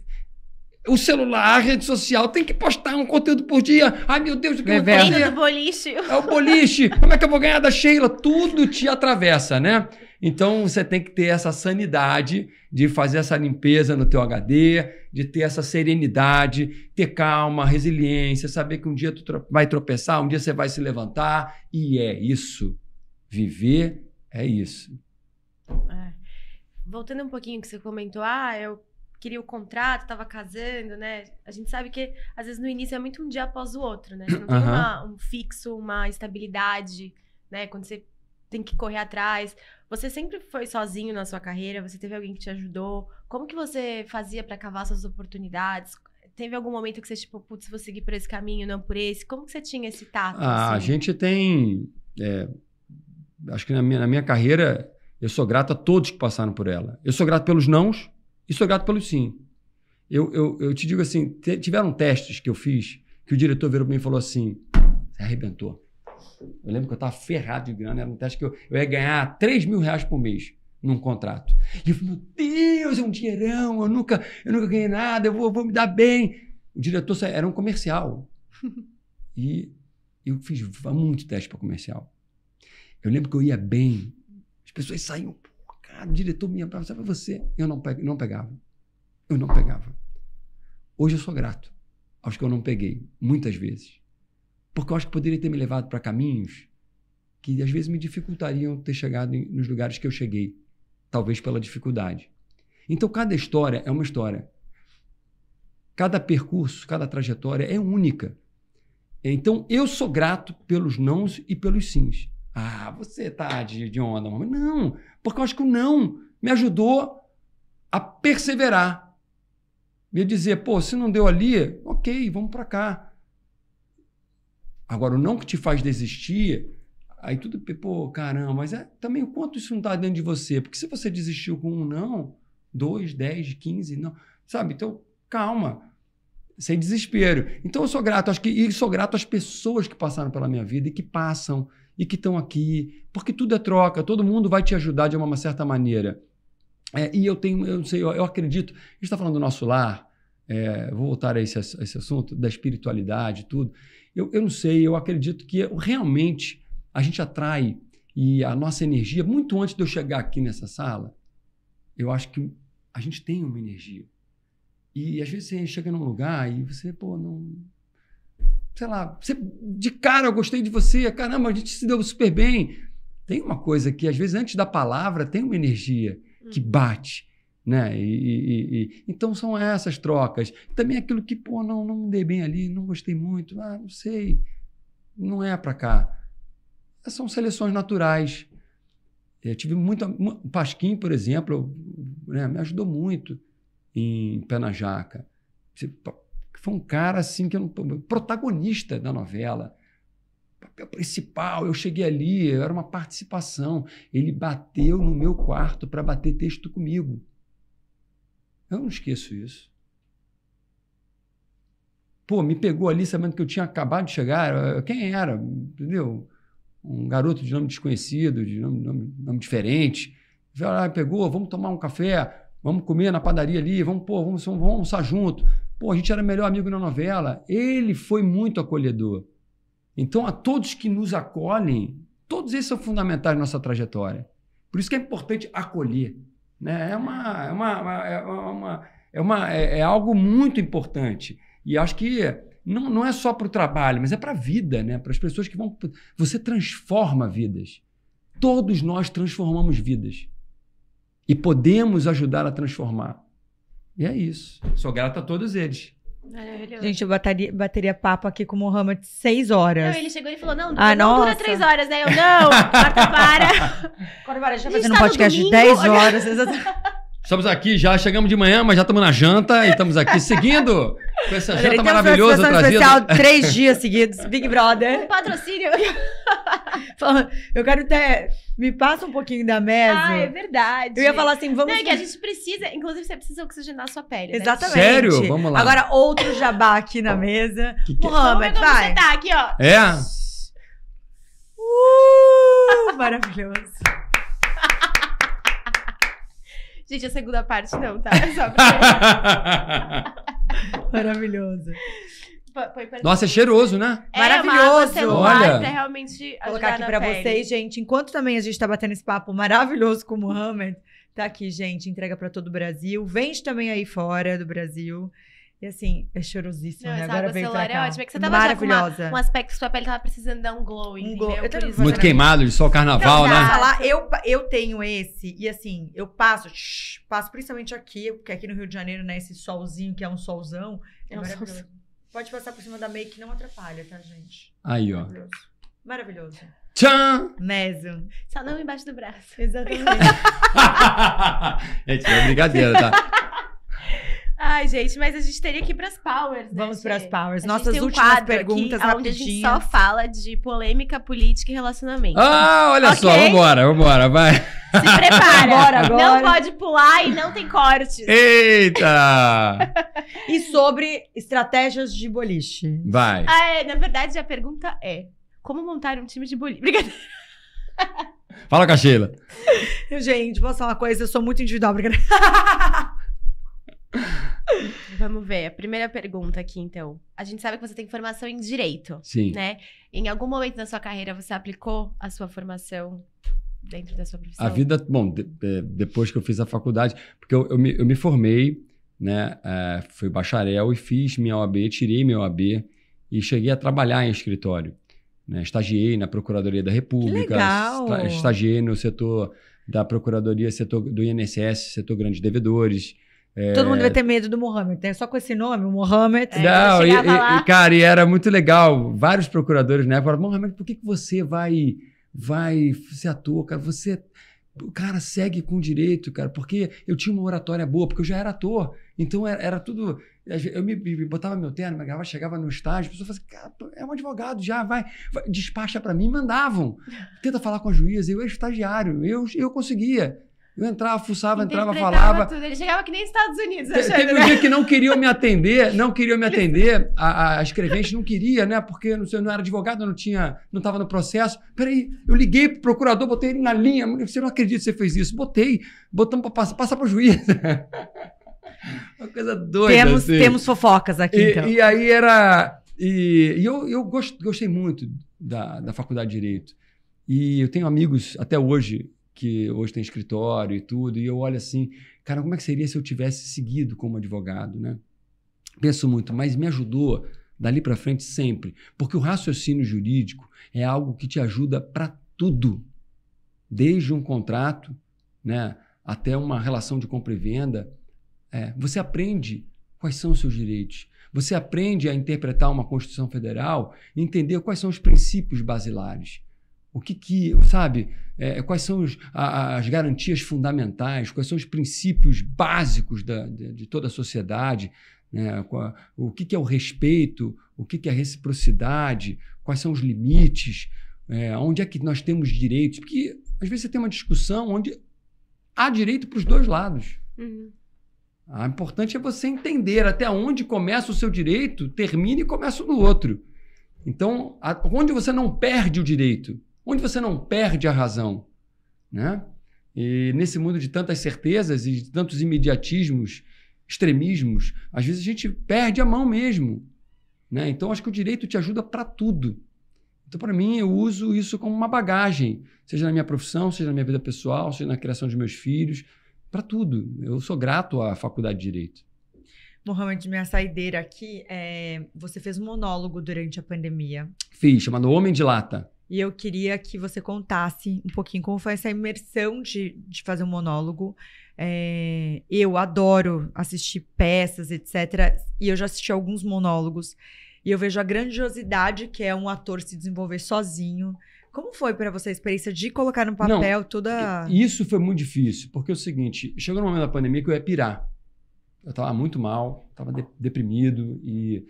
o celular, a rede social, tem que postar um conteúdo por dia. Ai, meu Deus, o que eu vou fazer? do é boliche. É o boliche. Como é que eu vou ganhar da Sheila? Tudo te atravessa, né? Então você tem que ter essa sanidade de fazer essa limpeza no teu HD, de ter essa serenidade, ter calma, resiliência, saber que um dia tu vai tropeçar, um dia você vai se levantar e é isso. Viver é isso. É. Voltando um pouquinho que você comentou, ah, eu queria o contrato, estava casando, né? A gente sabe que às vezes no início é muito um dia após o outro, né? Você não tem uhum. uma, um fixo, uma estabilidade, né? Quando você tem que correr atrás. Você sempre foi sozinho na sua carreira? Você teve alguém que te ajudou? Como que você fazia para cavar suas oportunidades? Teve algum momento que você, tipo, putz, vou seguir por esse caminho, não por esse? Como que você tinha esse tato? Ah, assim? A gente tem... É, acho que na minha, na minha carreira, eu sou grato a todos que passaram por ela. Eu sou grato pelos nãos e sou grato pelos sim. Eu, eu, eu te digo assim, tiveram testes que eu fiz que o diretor virou para mim e falou assim, arrebentou. Eu lembro que eu estava ferrado de grana, era um teste que eu, eu ia ganhar 3 mil reais por mês num contrato. E eu falei, meu Deus, é um dinheirão, eu nunca, eu nunca ganhei nada, eu vou, vou me dar bem. O diretor era um comercial. <laughs> e eu fiz muito teste para comercial. Eu lembro que eu ia bem, as pessoas saíam, cara, o diretor me abraçava, para você? Eu não, pe não pegava. Eu não pegava. Hoje eu sou grato aos que eu não peguei, muitas vezes porque eu acho que poderia ter me levado para caminhos que às vezes me dificultariam ter chegado em, nos lugares que eu cheguei, talvez pela dificuldade. Então, cada história é uma história. Cada percurso, cada trajetória é única. Então, eu sou grato pelos nãos e pelos sims. Ah, você tá de, de onda, mamãe. Não, porque eu acho que o não me ajudou a perseverar. Me dizer, pô, se não deu ali, ok, vamos para cá. Agora, o não que te faz desistir, aí tudo, pô, caramba, mas é também o quanto isso não está dentro de você. Porque se você desistiu com um não, dois, dez, quinze, não. Sabe? Então, calma. Sem desespero. Então, eu sou grato. Acho que, e sou grato às pessoas que passaram pela minha vida e que passam e que estão aqui. Porque tudo é troca. Todo mundo vai te ajudar de uma certa maneira. É, e eu tenho, eu não sei, eu, eu acredito. A gente está falando do nosso lar é, vou voltar a esse, a esse, assunto, da espiritualidade tudo. Eu, eu não sei, eu acredito que realmente a gente atrai e a nossa energia, muito antes de eu chegar aqui nessa sala, eu acho que a gente tem uma energia. E às vezes você chega num lugar e você, pô, não. Sei lá, você, de cara eu gostei de você, caramba, a gente se deu super bem. Tem uma coisa que, às vezes, antes da palavra, tem uma energia que hum. bate. Né? E, e, e, então são essas trocas. Também é aquilo que, pô, não, não me dei bem ali, não gostei muito, ah, não sei, não é para cá. São seleções naturais. Eu tive muito. O Pasquim, por exemplo, né, me ajudou muito em Pé na Jaca. Foi um cara assim que eu não. protagonista da novela. Papel principal, eu cheguei ali, era uma participação. Ele bateu no meu quarto para bater texto comigo. Eu não esqueço isso. Pô, me pegou ali sabendo que eu tinha acabado de chegar. Quem era? Entendeu? Um garoto de nome desconhecido, de nome, nome, nome diferente. Veio lá, pegou, vamos tomar um café, vamos comer na padaria ali, vamos, pô, vamos, vamos, vamos almoçar junto. Pô, a gente era melhor amigo na novela. Ele foi muito acolhedor. Então, a todos que nos acolhem, todos esses são fundamentais na nossa trajetória. Por isso que é importante acolher. Né? É, uma, é, uma, é, é, uma, é, uma, é, é algo muito importante. E acho que não, não é só para o trabalho, mas é para a vida, né? para as pessoas que vão. Você transforma vidas. Todos nós transformamos vidas. E podemos ajudar a transformar. E é isso. Sou grato tá a todos eles. Maravilhoso. Gente, eu bateria, bateria papo aqui com o Mohamed seis horas. Não, ele chegou e falou: não, ah, não nossa. dura três horas, né? Eu não, corta para. Corta <laughs> para, a gente tá fazendo um podcast de 10 horas. Estamos aqui já, chegamos de manhã, mas já estamos na janta e estamos aqui seguindo com essa janta maravilhosa trazida. especial três dias seguidos, Big Brother. Um patrocínio. <laughs> eu quero até. Me passa um pouquinho da mesa. Ah, é verdade. Eu ia falar assim, vamos. Não, é que a gente precisa. Inclusive, você precisa oxigenar a sua pele. Né? Exatamente. Né? Sério? Vamos lá. Agora, outro jabá aqui na mesa. Que que... É? Mohamed, Vamos vai. Você tá aqui, ó. É? Uh, maravilhoso. <laughs> Gente, a segunda parte não, tá? <laughs> Só pra... <laughs> Maravilhoso. Nossa, é cheiroso, né? É, Maravilhoso! Olha. Pra realmente Vou colocar aqui pra vocês, gente. Enquanto também a gente tá batendo esse papo maravilhoso com o Mohamed, tá aqui, gente. Entrega pra todo o Brasil. Vende também aí fora do Brasil. E assim, é cheirosíssimo, Não, né? Agora vem pra é cá. é ótimo. É que você tava já com uma, um aspecto que sua pele tava precisando dar um glow, um glow. Eu tô Muito tá- queimado, de sol então, carnaval, né? Falar, eu, eu tenho esse, e assim, eu passo, shh, passo principalmente aqui, porque aqui no Rio de Janeiro, né, esse solzinho que é um solzão. É, é um solzão. Pode passar por cima da make que não atrapalha, tá, gente? Aí, ó. Maravilhoso. Maravilhoso. Tchan! Meso. Só não embaixo do braço. Exatamente. <laughs> gente, é brincadeira, tá? <laughs> Ai, gente, mas a gente teria que ir pras powers, né? Vamos pras powers. A Nossas um últimas perguntas aqui, rapidinho. a gente só fala de polêmica, política e relacionamento. Ah, olha okay? só, vambora, vambora, vai. Se prepara. <laughs> Bora, agora. Não pode pular e não tem cortes. Eita! e sobre estratégias de boliche? Vai. Ah, é, na verdade, a pergunta é, como montar um time de boliche? Obrigada. Fala, Cachila. Gente, vou falar uma coisa? Eu sou muito individual, Obrigada. <laughs> <laughs> Vamos ver. A primeira pergunta aqui, então. A gente sabe que você tem formação em direito. Sim. Né? Em algum momento da sua carreira você aplicou a sua formação dentro da sua profissão? A vida, bom, de, de, é, depois que eu fiz a faculdade, porque eu, eu, me, eu me, formei, né? Uh, fui bacharel e fiz minha OAB, tirei minha OAB e cheguei a trabalhar em escritório. Né? Estagiei na Procuradoria da República, que legal. estagiei no setor da Procuradoria, setor do INSS, setor grandes devedores. É... Todo mundo vai é. ter medo do Mohamed, né? Só com esse nome, o Mohamed. É, então não, e, lá... e, cara, e era muito legal. Vários procuradores na né, época falaram, Mohamed, por que, que você vai, vai ser ator, cara? Você, cara, segue com direito, cara. Porque eu tinha uma oratória boa, porque eu já era ator. Então era, era tudo... Eu me, me, botava meu terno, me gravava, chegava no estágio, a pessoa falava assim, cara, é um advogado já, vai, vai despacha para mim, mandavam. <laughs> Tenta falar com a juíza, eu era estagiário, eu, eu conseguia. Eu entrava, fuçava, entrava, falava. Tudo. Ele chegava que nem Estados Unidos. Achando, Teve né? um dia que não queriam me atender, não queriam me atender. A, a escrevente não queria, né? Porque não sei, eu não era advogado, não tinha, não estava no processo. Peraí, eu liguei pro procurador, botei ele na linha. Você não acredita que você fez isso? Botei, botamos para passar, passar o juiz. <laughs> Uma coisa doida. Temos, assim. temos fofocas aqui, e, então. E aí era. E, e eu, eu gost, gostei muito da, da faculdade de Direito. E eu tenho amigos até hoje que hoje tem escritório e tudo, e eu olho assim, cara, como é que seria se eu tivesse seguido como advogado, né? Penso muito, mas me ajudou dali para frente sempre, porque o raciocínio jurídico é algo que te ajuda para tudo, desde um contrato, né, até uma relação de compra e venda. É, você aprende quais são os seus direitos. Você aprende a interpretar uma Constituição Federal, entender quais são os princípios basilares. O que que, sabe, é, quais são os, a, as garantias fundamentais, quais são os princípios básicos da, de, de toda a sociedade, né? o que, que é o respeito, o que, que é a reciprocidade, quais são os limites, é, onde é que nós temos direitos, porque às vezes você tem uma discussão onde há direito para os dois lados. Uhum. O ah, importante é você entender até onde começa o seu direito, termina e começa o do outro. Então, a, onde você não perde o direito, onde você não perde a razão. Né? E nesse mundo de tantas certezas e de tantos imediatismos, extremismos, às vezes a gente perde a mão mesmo. Né? Então, acho que o direito te ajuda para tudo. Então, para mim, eu uso isso como uma bagagem, seja na minha profissão, seja na minha vida pessoal, seja na criação dos meus filhos, para tudo. Eu sou grato à Faculdade de Direito. Mohamed, minha saideira aqui, é... você fez um monólogo durante a pandemia. Fiz, chamado Homem de Lata. E eu queria que você contasse um pouquinho como foi essa imersão de, de fazer um monólogo. É, eu adoro assistir peças, etc. E eu já assisti alguns monólogos. E eu vejo a grandiosidade que é um ator se desenvolver sozinho. Como foi para você a experiência de colocar no papel Não, toda. Isso foi muito difícil, porque é o seguinte: chegou no momento da pandemia que eu ia pirar. Eu estava muito mal, estava de, deprimido e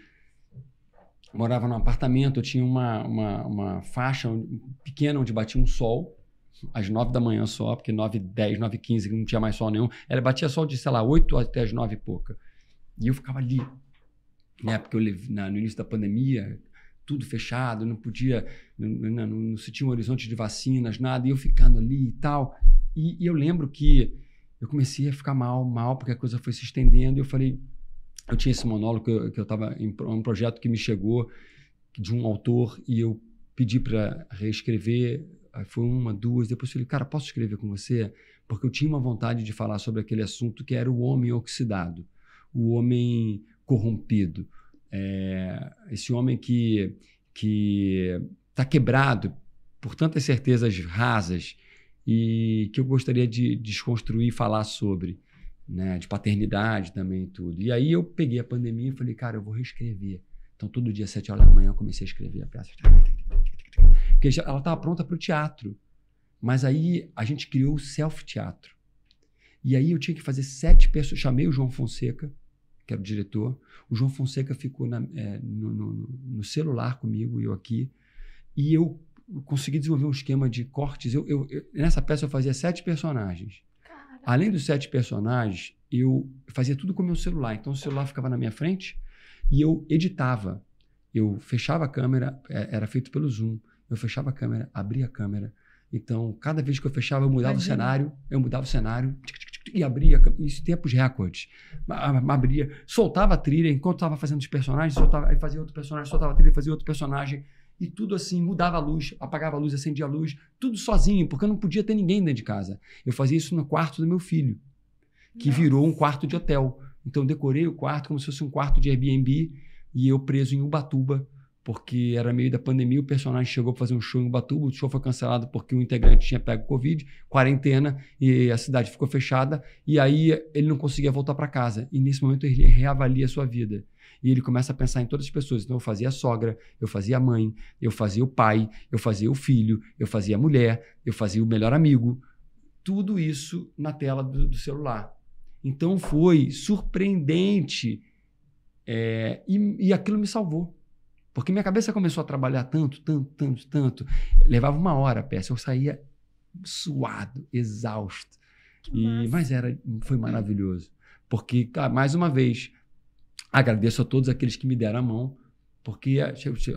morava num apartamento, eu tinha uma, uma, uma faixa pequena onde batia um sol, às nove da manhã só, porque nove dez nove quinze não tinha mais sol nenhum. Ela batia sol de, sei lá, oito até as nove e pouca. E eu ficava ali. Na né, época, eu, na, no início da pandemia, tudo fechado, não podia, não, não, não, não, se tinha um horizonte de vacinas, nada, e eu ficando ali e tal. E, e eu lembro que eu comecei a ficar mal, mal, porque a coisa foi se estendendo, e eu falei, eu tinha esse monólogo que eu, que eu tava em um projeto que me chegou de um autor e eu pedi para reescrever, aí foi uma, duas, depois eu falei, cara, posso escrever com você? Porque eu tinha uma vontade de falar sobre aquele assunto que era o homem oxidado, o homem corrompido, é, esse homem que que está quebrado por tantas certezas rasas e que eu gostaria de desconstruir e falar sobre né? De paternidade também e tudo. E aí eu peguei a pandemia e falei, cara, eu vou reescrever. Então, todo dia, às horas da manhã, eu comecei a escrever a peça. Porque ela estava pronta para o teatro. Mas aí a gente criou o self-teatro. E aí eu tinha que fazer sete pessoas. Chamei o João Fonseca, que era o diretor. O João Fonseca ficou na, é, no, no, no, celular comigo, eu aqui. E eu consegui desenvolver um esquema de cortes. Eu, eu, eu, nessa peça eu fazia sete personagens. Além dos sete personagens, eu fazia tudo com o meu celular. Então o celular ficava na minha frente e eu editava. Eu fechava a câmera, é, era feito pelo Zoom. Eu fechava a câmera, abria a câmera. Então, cada vez que eu fechava, eu mudava Imagina. o cenário, eu mudava o cenário tic, tic, tic, e abria, isso em tempos recordes. Abria, soltava a trilha, enquanto estava fazendo os personagens, soltava, aí fazia outro personagem, soltava a trilha, fazia outro personagem e tudo assim, mudava a luz, apagava a luz, acendia a luz, tudo sozinho, porque eu não podia ter ninguém dentro de casa. Eu fazia isso no quarto do meu filho, que Nossa. virou um quarto de hotel. Então decorei o quarto como se fosse um quarto de Airbnb e eu preso em Ubatuba, porque era meio da pandemia, o personagem chegou para fazer um show em Ubatuba, o show foi cancelado porque o integrante tinha pego Covid, quarentena e a cidade ficou fechada e aí ele não conseguia voltar para casa. E nesse momento ele reavalia a sua vida. E ele começa a pensar em todas as pessoas. Então eu fazia a sogra, eu fazia a mãe, eu fazia o pai, eu fazia o filho, eu fazia a mulher, eu fazia o melhor amigo. Tudo isso na tela do, do celular. Então foi surpreendente é, e, e aquilo me salvou. Porque minha cabeça começou a trabalhar tanto, tanto, tanto, tanto. Levava uma hora a peça, eu saía suado, exausto. e, mas era, foi maravilhoso. Porque, mais uma vez, Agradeço a todos aqueles que me deram a mão, porque a,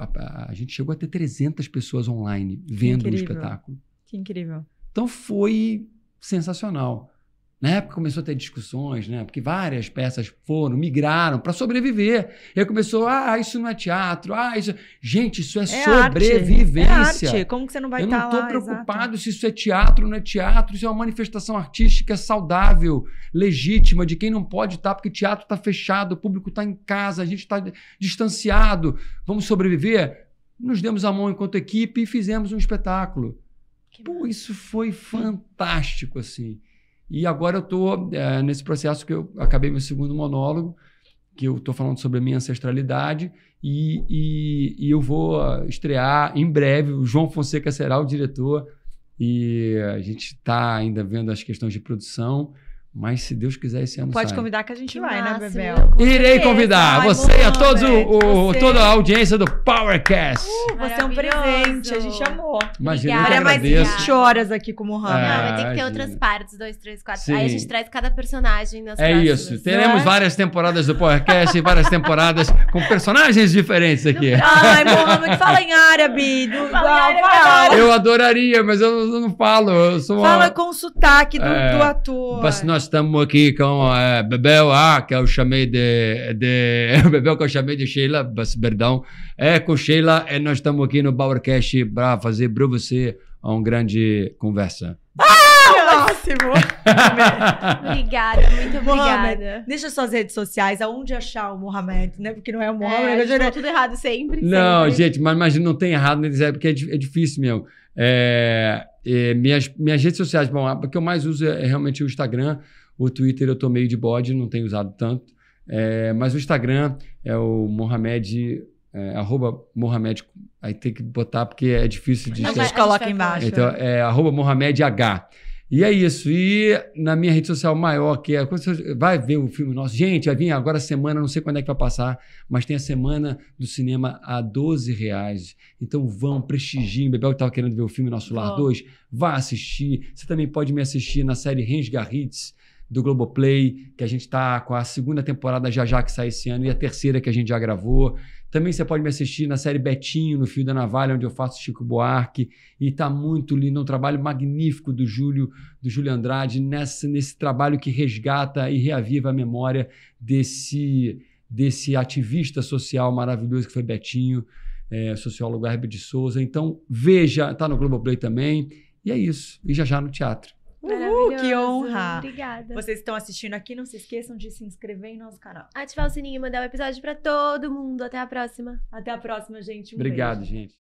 a, a gente chegou a ter 300 pessoas online vendo o um espetáculo. Que incrível. Então foi sensacional. Na época começou a ter discussões, né? Porque várias peças foram, migraram para sobreviver. E aí começou, ah, isso não é teatro, ah, isso. Gente, isso é, é sobrevivência. Arte. É arte. Como que você não vai estar tá lá? Eu não estou preocupado exato. se isso é teatro, não é teatro. Isso é uma manifestação artística saudável, legítima, de quem não pode estar, tá, porque teatro está fechado, o público está em casa, a gente está distanciado. Vamos sobreviver? Nos demos a mão enquanto equipe e fizemos um espetáculo. Pô, isso foi fantástico, assim. E agora eu estou eh, é, nesse processo que eu acabei meu segundo monólogo, que eu estou falando sobre a minha ancestralidade, e, e, e, eu vou ah, estrear em breve. O João Fonseca será o diretor, e a gente está ainda vendo as questões de produção. Mas se Deus quiser, esse ano Pode sai. convidar que a gente que vai, massa, né, Bebel? Com Irei convidar Ai, você e a todos o, toda a audiência do PowerCast. Uh, você é um presente, a gente amou. Imagina, Obrigada. eu mais 20 horas aqui como Hannah. Ah, vai ter que ah, ter outras partes, dois, três, quatro. Sim. Aí a gente traz cada personagem nas É próximas. isso, é? teremos é? várias temporadas do PowerCast e várias temporadas com personagens diferentes aqui. Ai, Mohamed, fala em árabe. Do, fala fala. Eu adoraria, mas eu não falo. Eu sou uma... Fala com o sotaque do, é, do ator. Mas nós nós estamos aqui com é, Bebel A, ah, que eu chamei de, de <laughs> Bebel que eu chamei de Sheila, perdão, é com Sheila e eh, nós estamos aqui no Powercast para fazer para você uma grande conversa. Ah, Máximo! <laughs> obrigada, muito Mohamed, obrigada. deixa suas redes sociais, aonde achar o Mohamed, né? Porque não é o Mohamed. É, eu é já... tudo errado sempre. Não, sempre. gente, mas, mas não tem errado, né? É porque é, é difícil mesmo. É, é, minhas, minhas redes sociais, bom, a que eu mais uso é, é, realmente o Instagram. O Twitter eu tô meio de bode, não tenho usado tanto. É, mas o Instagram é o Mohamed é, arroba Mohamed, aí tem que botar porque é difícil de... A gente coloca embaixo. Então, né? é arroba Mohamed H. E é isso. E na minha rede social maior, que é. Vai ver o filme nosso. Gente, vai vir agora semana, não sei quando é que vai passar, mas tem a semana do cinema a 12 reais. Então vão, prestigiem. Bebel que estava querendo ver o filme Nosso Lar 2. Vá assistir. Você também pode me assistir na série Rens Garrits do Globoplay, que a gente está com a segunda temporada já já que sai esse ano e a terceira que a gente já gravou. Também você pode me assistir na série Betinho, no Fio da Navalha, onde eu faço Chico Buarque. E está muito lindo, é um trabalho magnífico do Júlio, do Júlio Andrade, nessa, nesse trabalho que resgata e reaviva a memória desse, desse ativista social maravilhoso que foi Betinho, é, sociólogo Herbert de Souza. Então, veja, está no Globoplay também. E é isso. E já já no teatro. Uhul, que honra! Obrigada. Vocês estão assistindo aqui, não se esqueçam de se inscrever em nosso canal. Ativar o sininho e mandar o um episódio para todo mundo. Até a próxima. Até a próxima, gente. Um Obrigado, beijo. gente.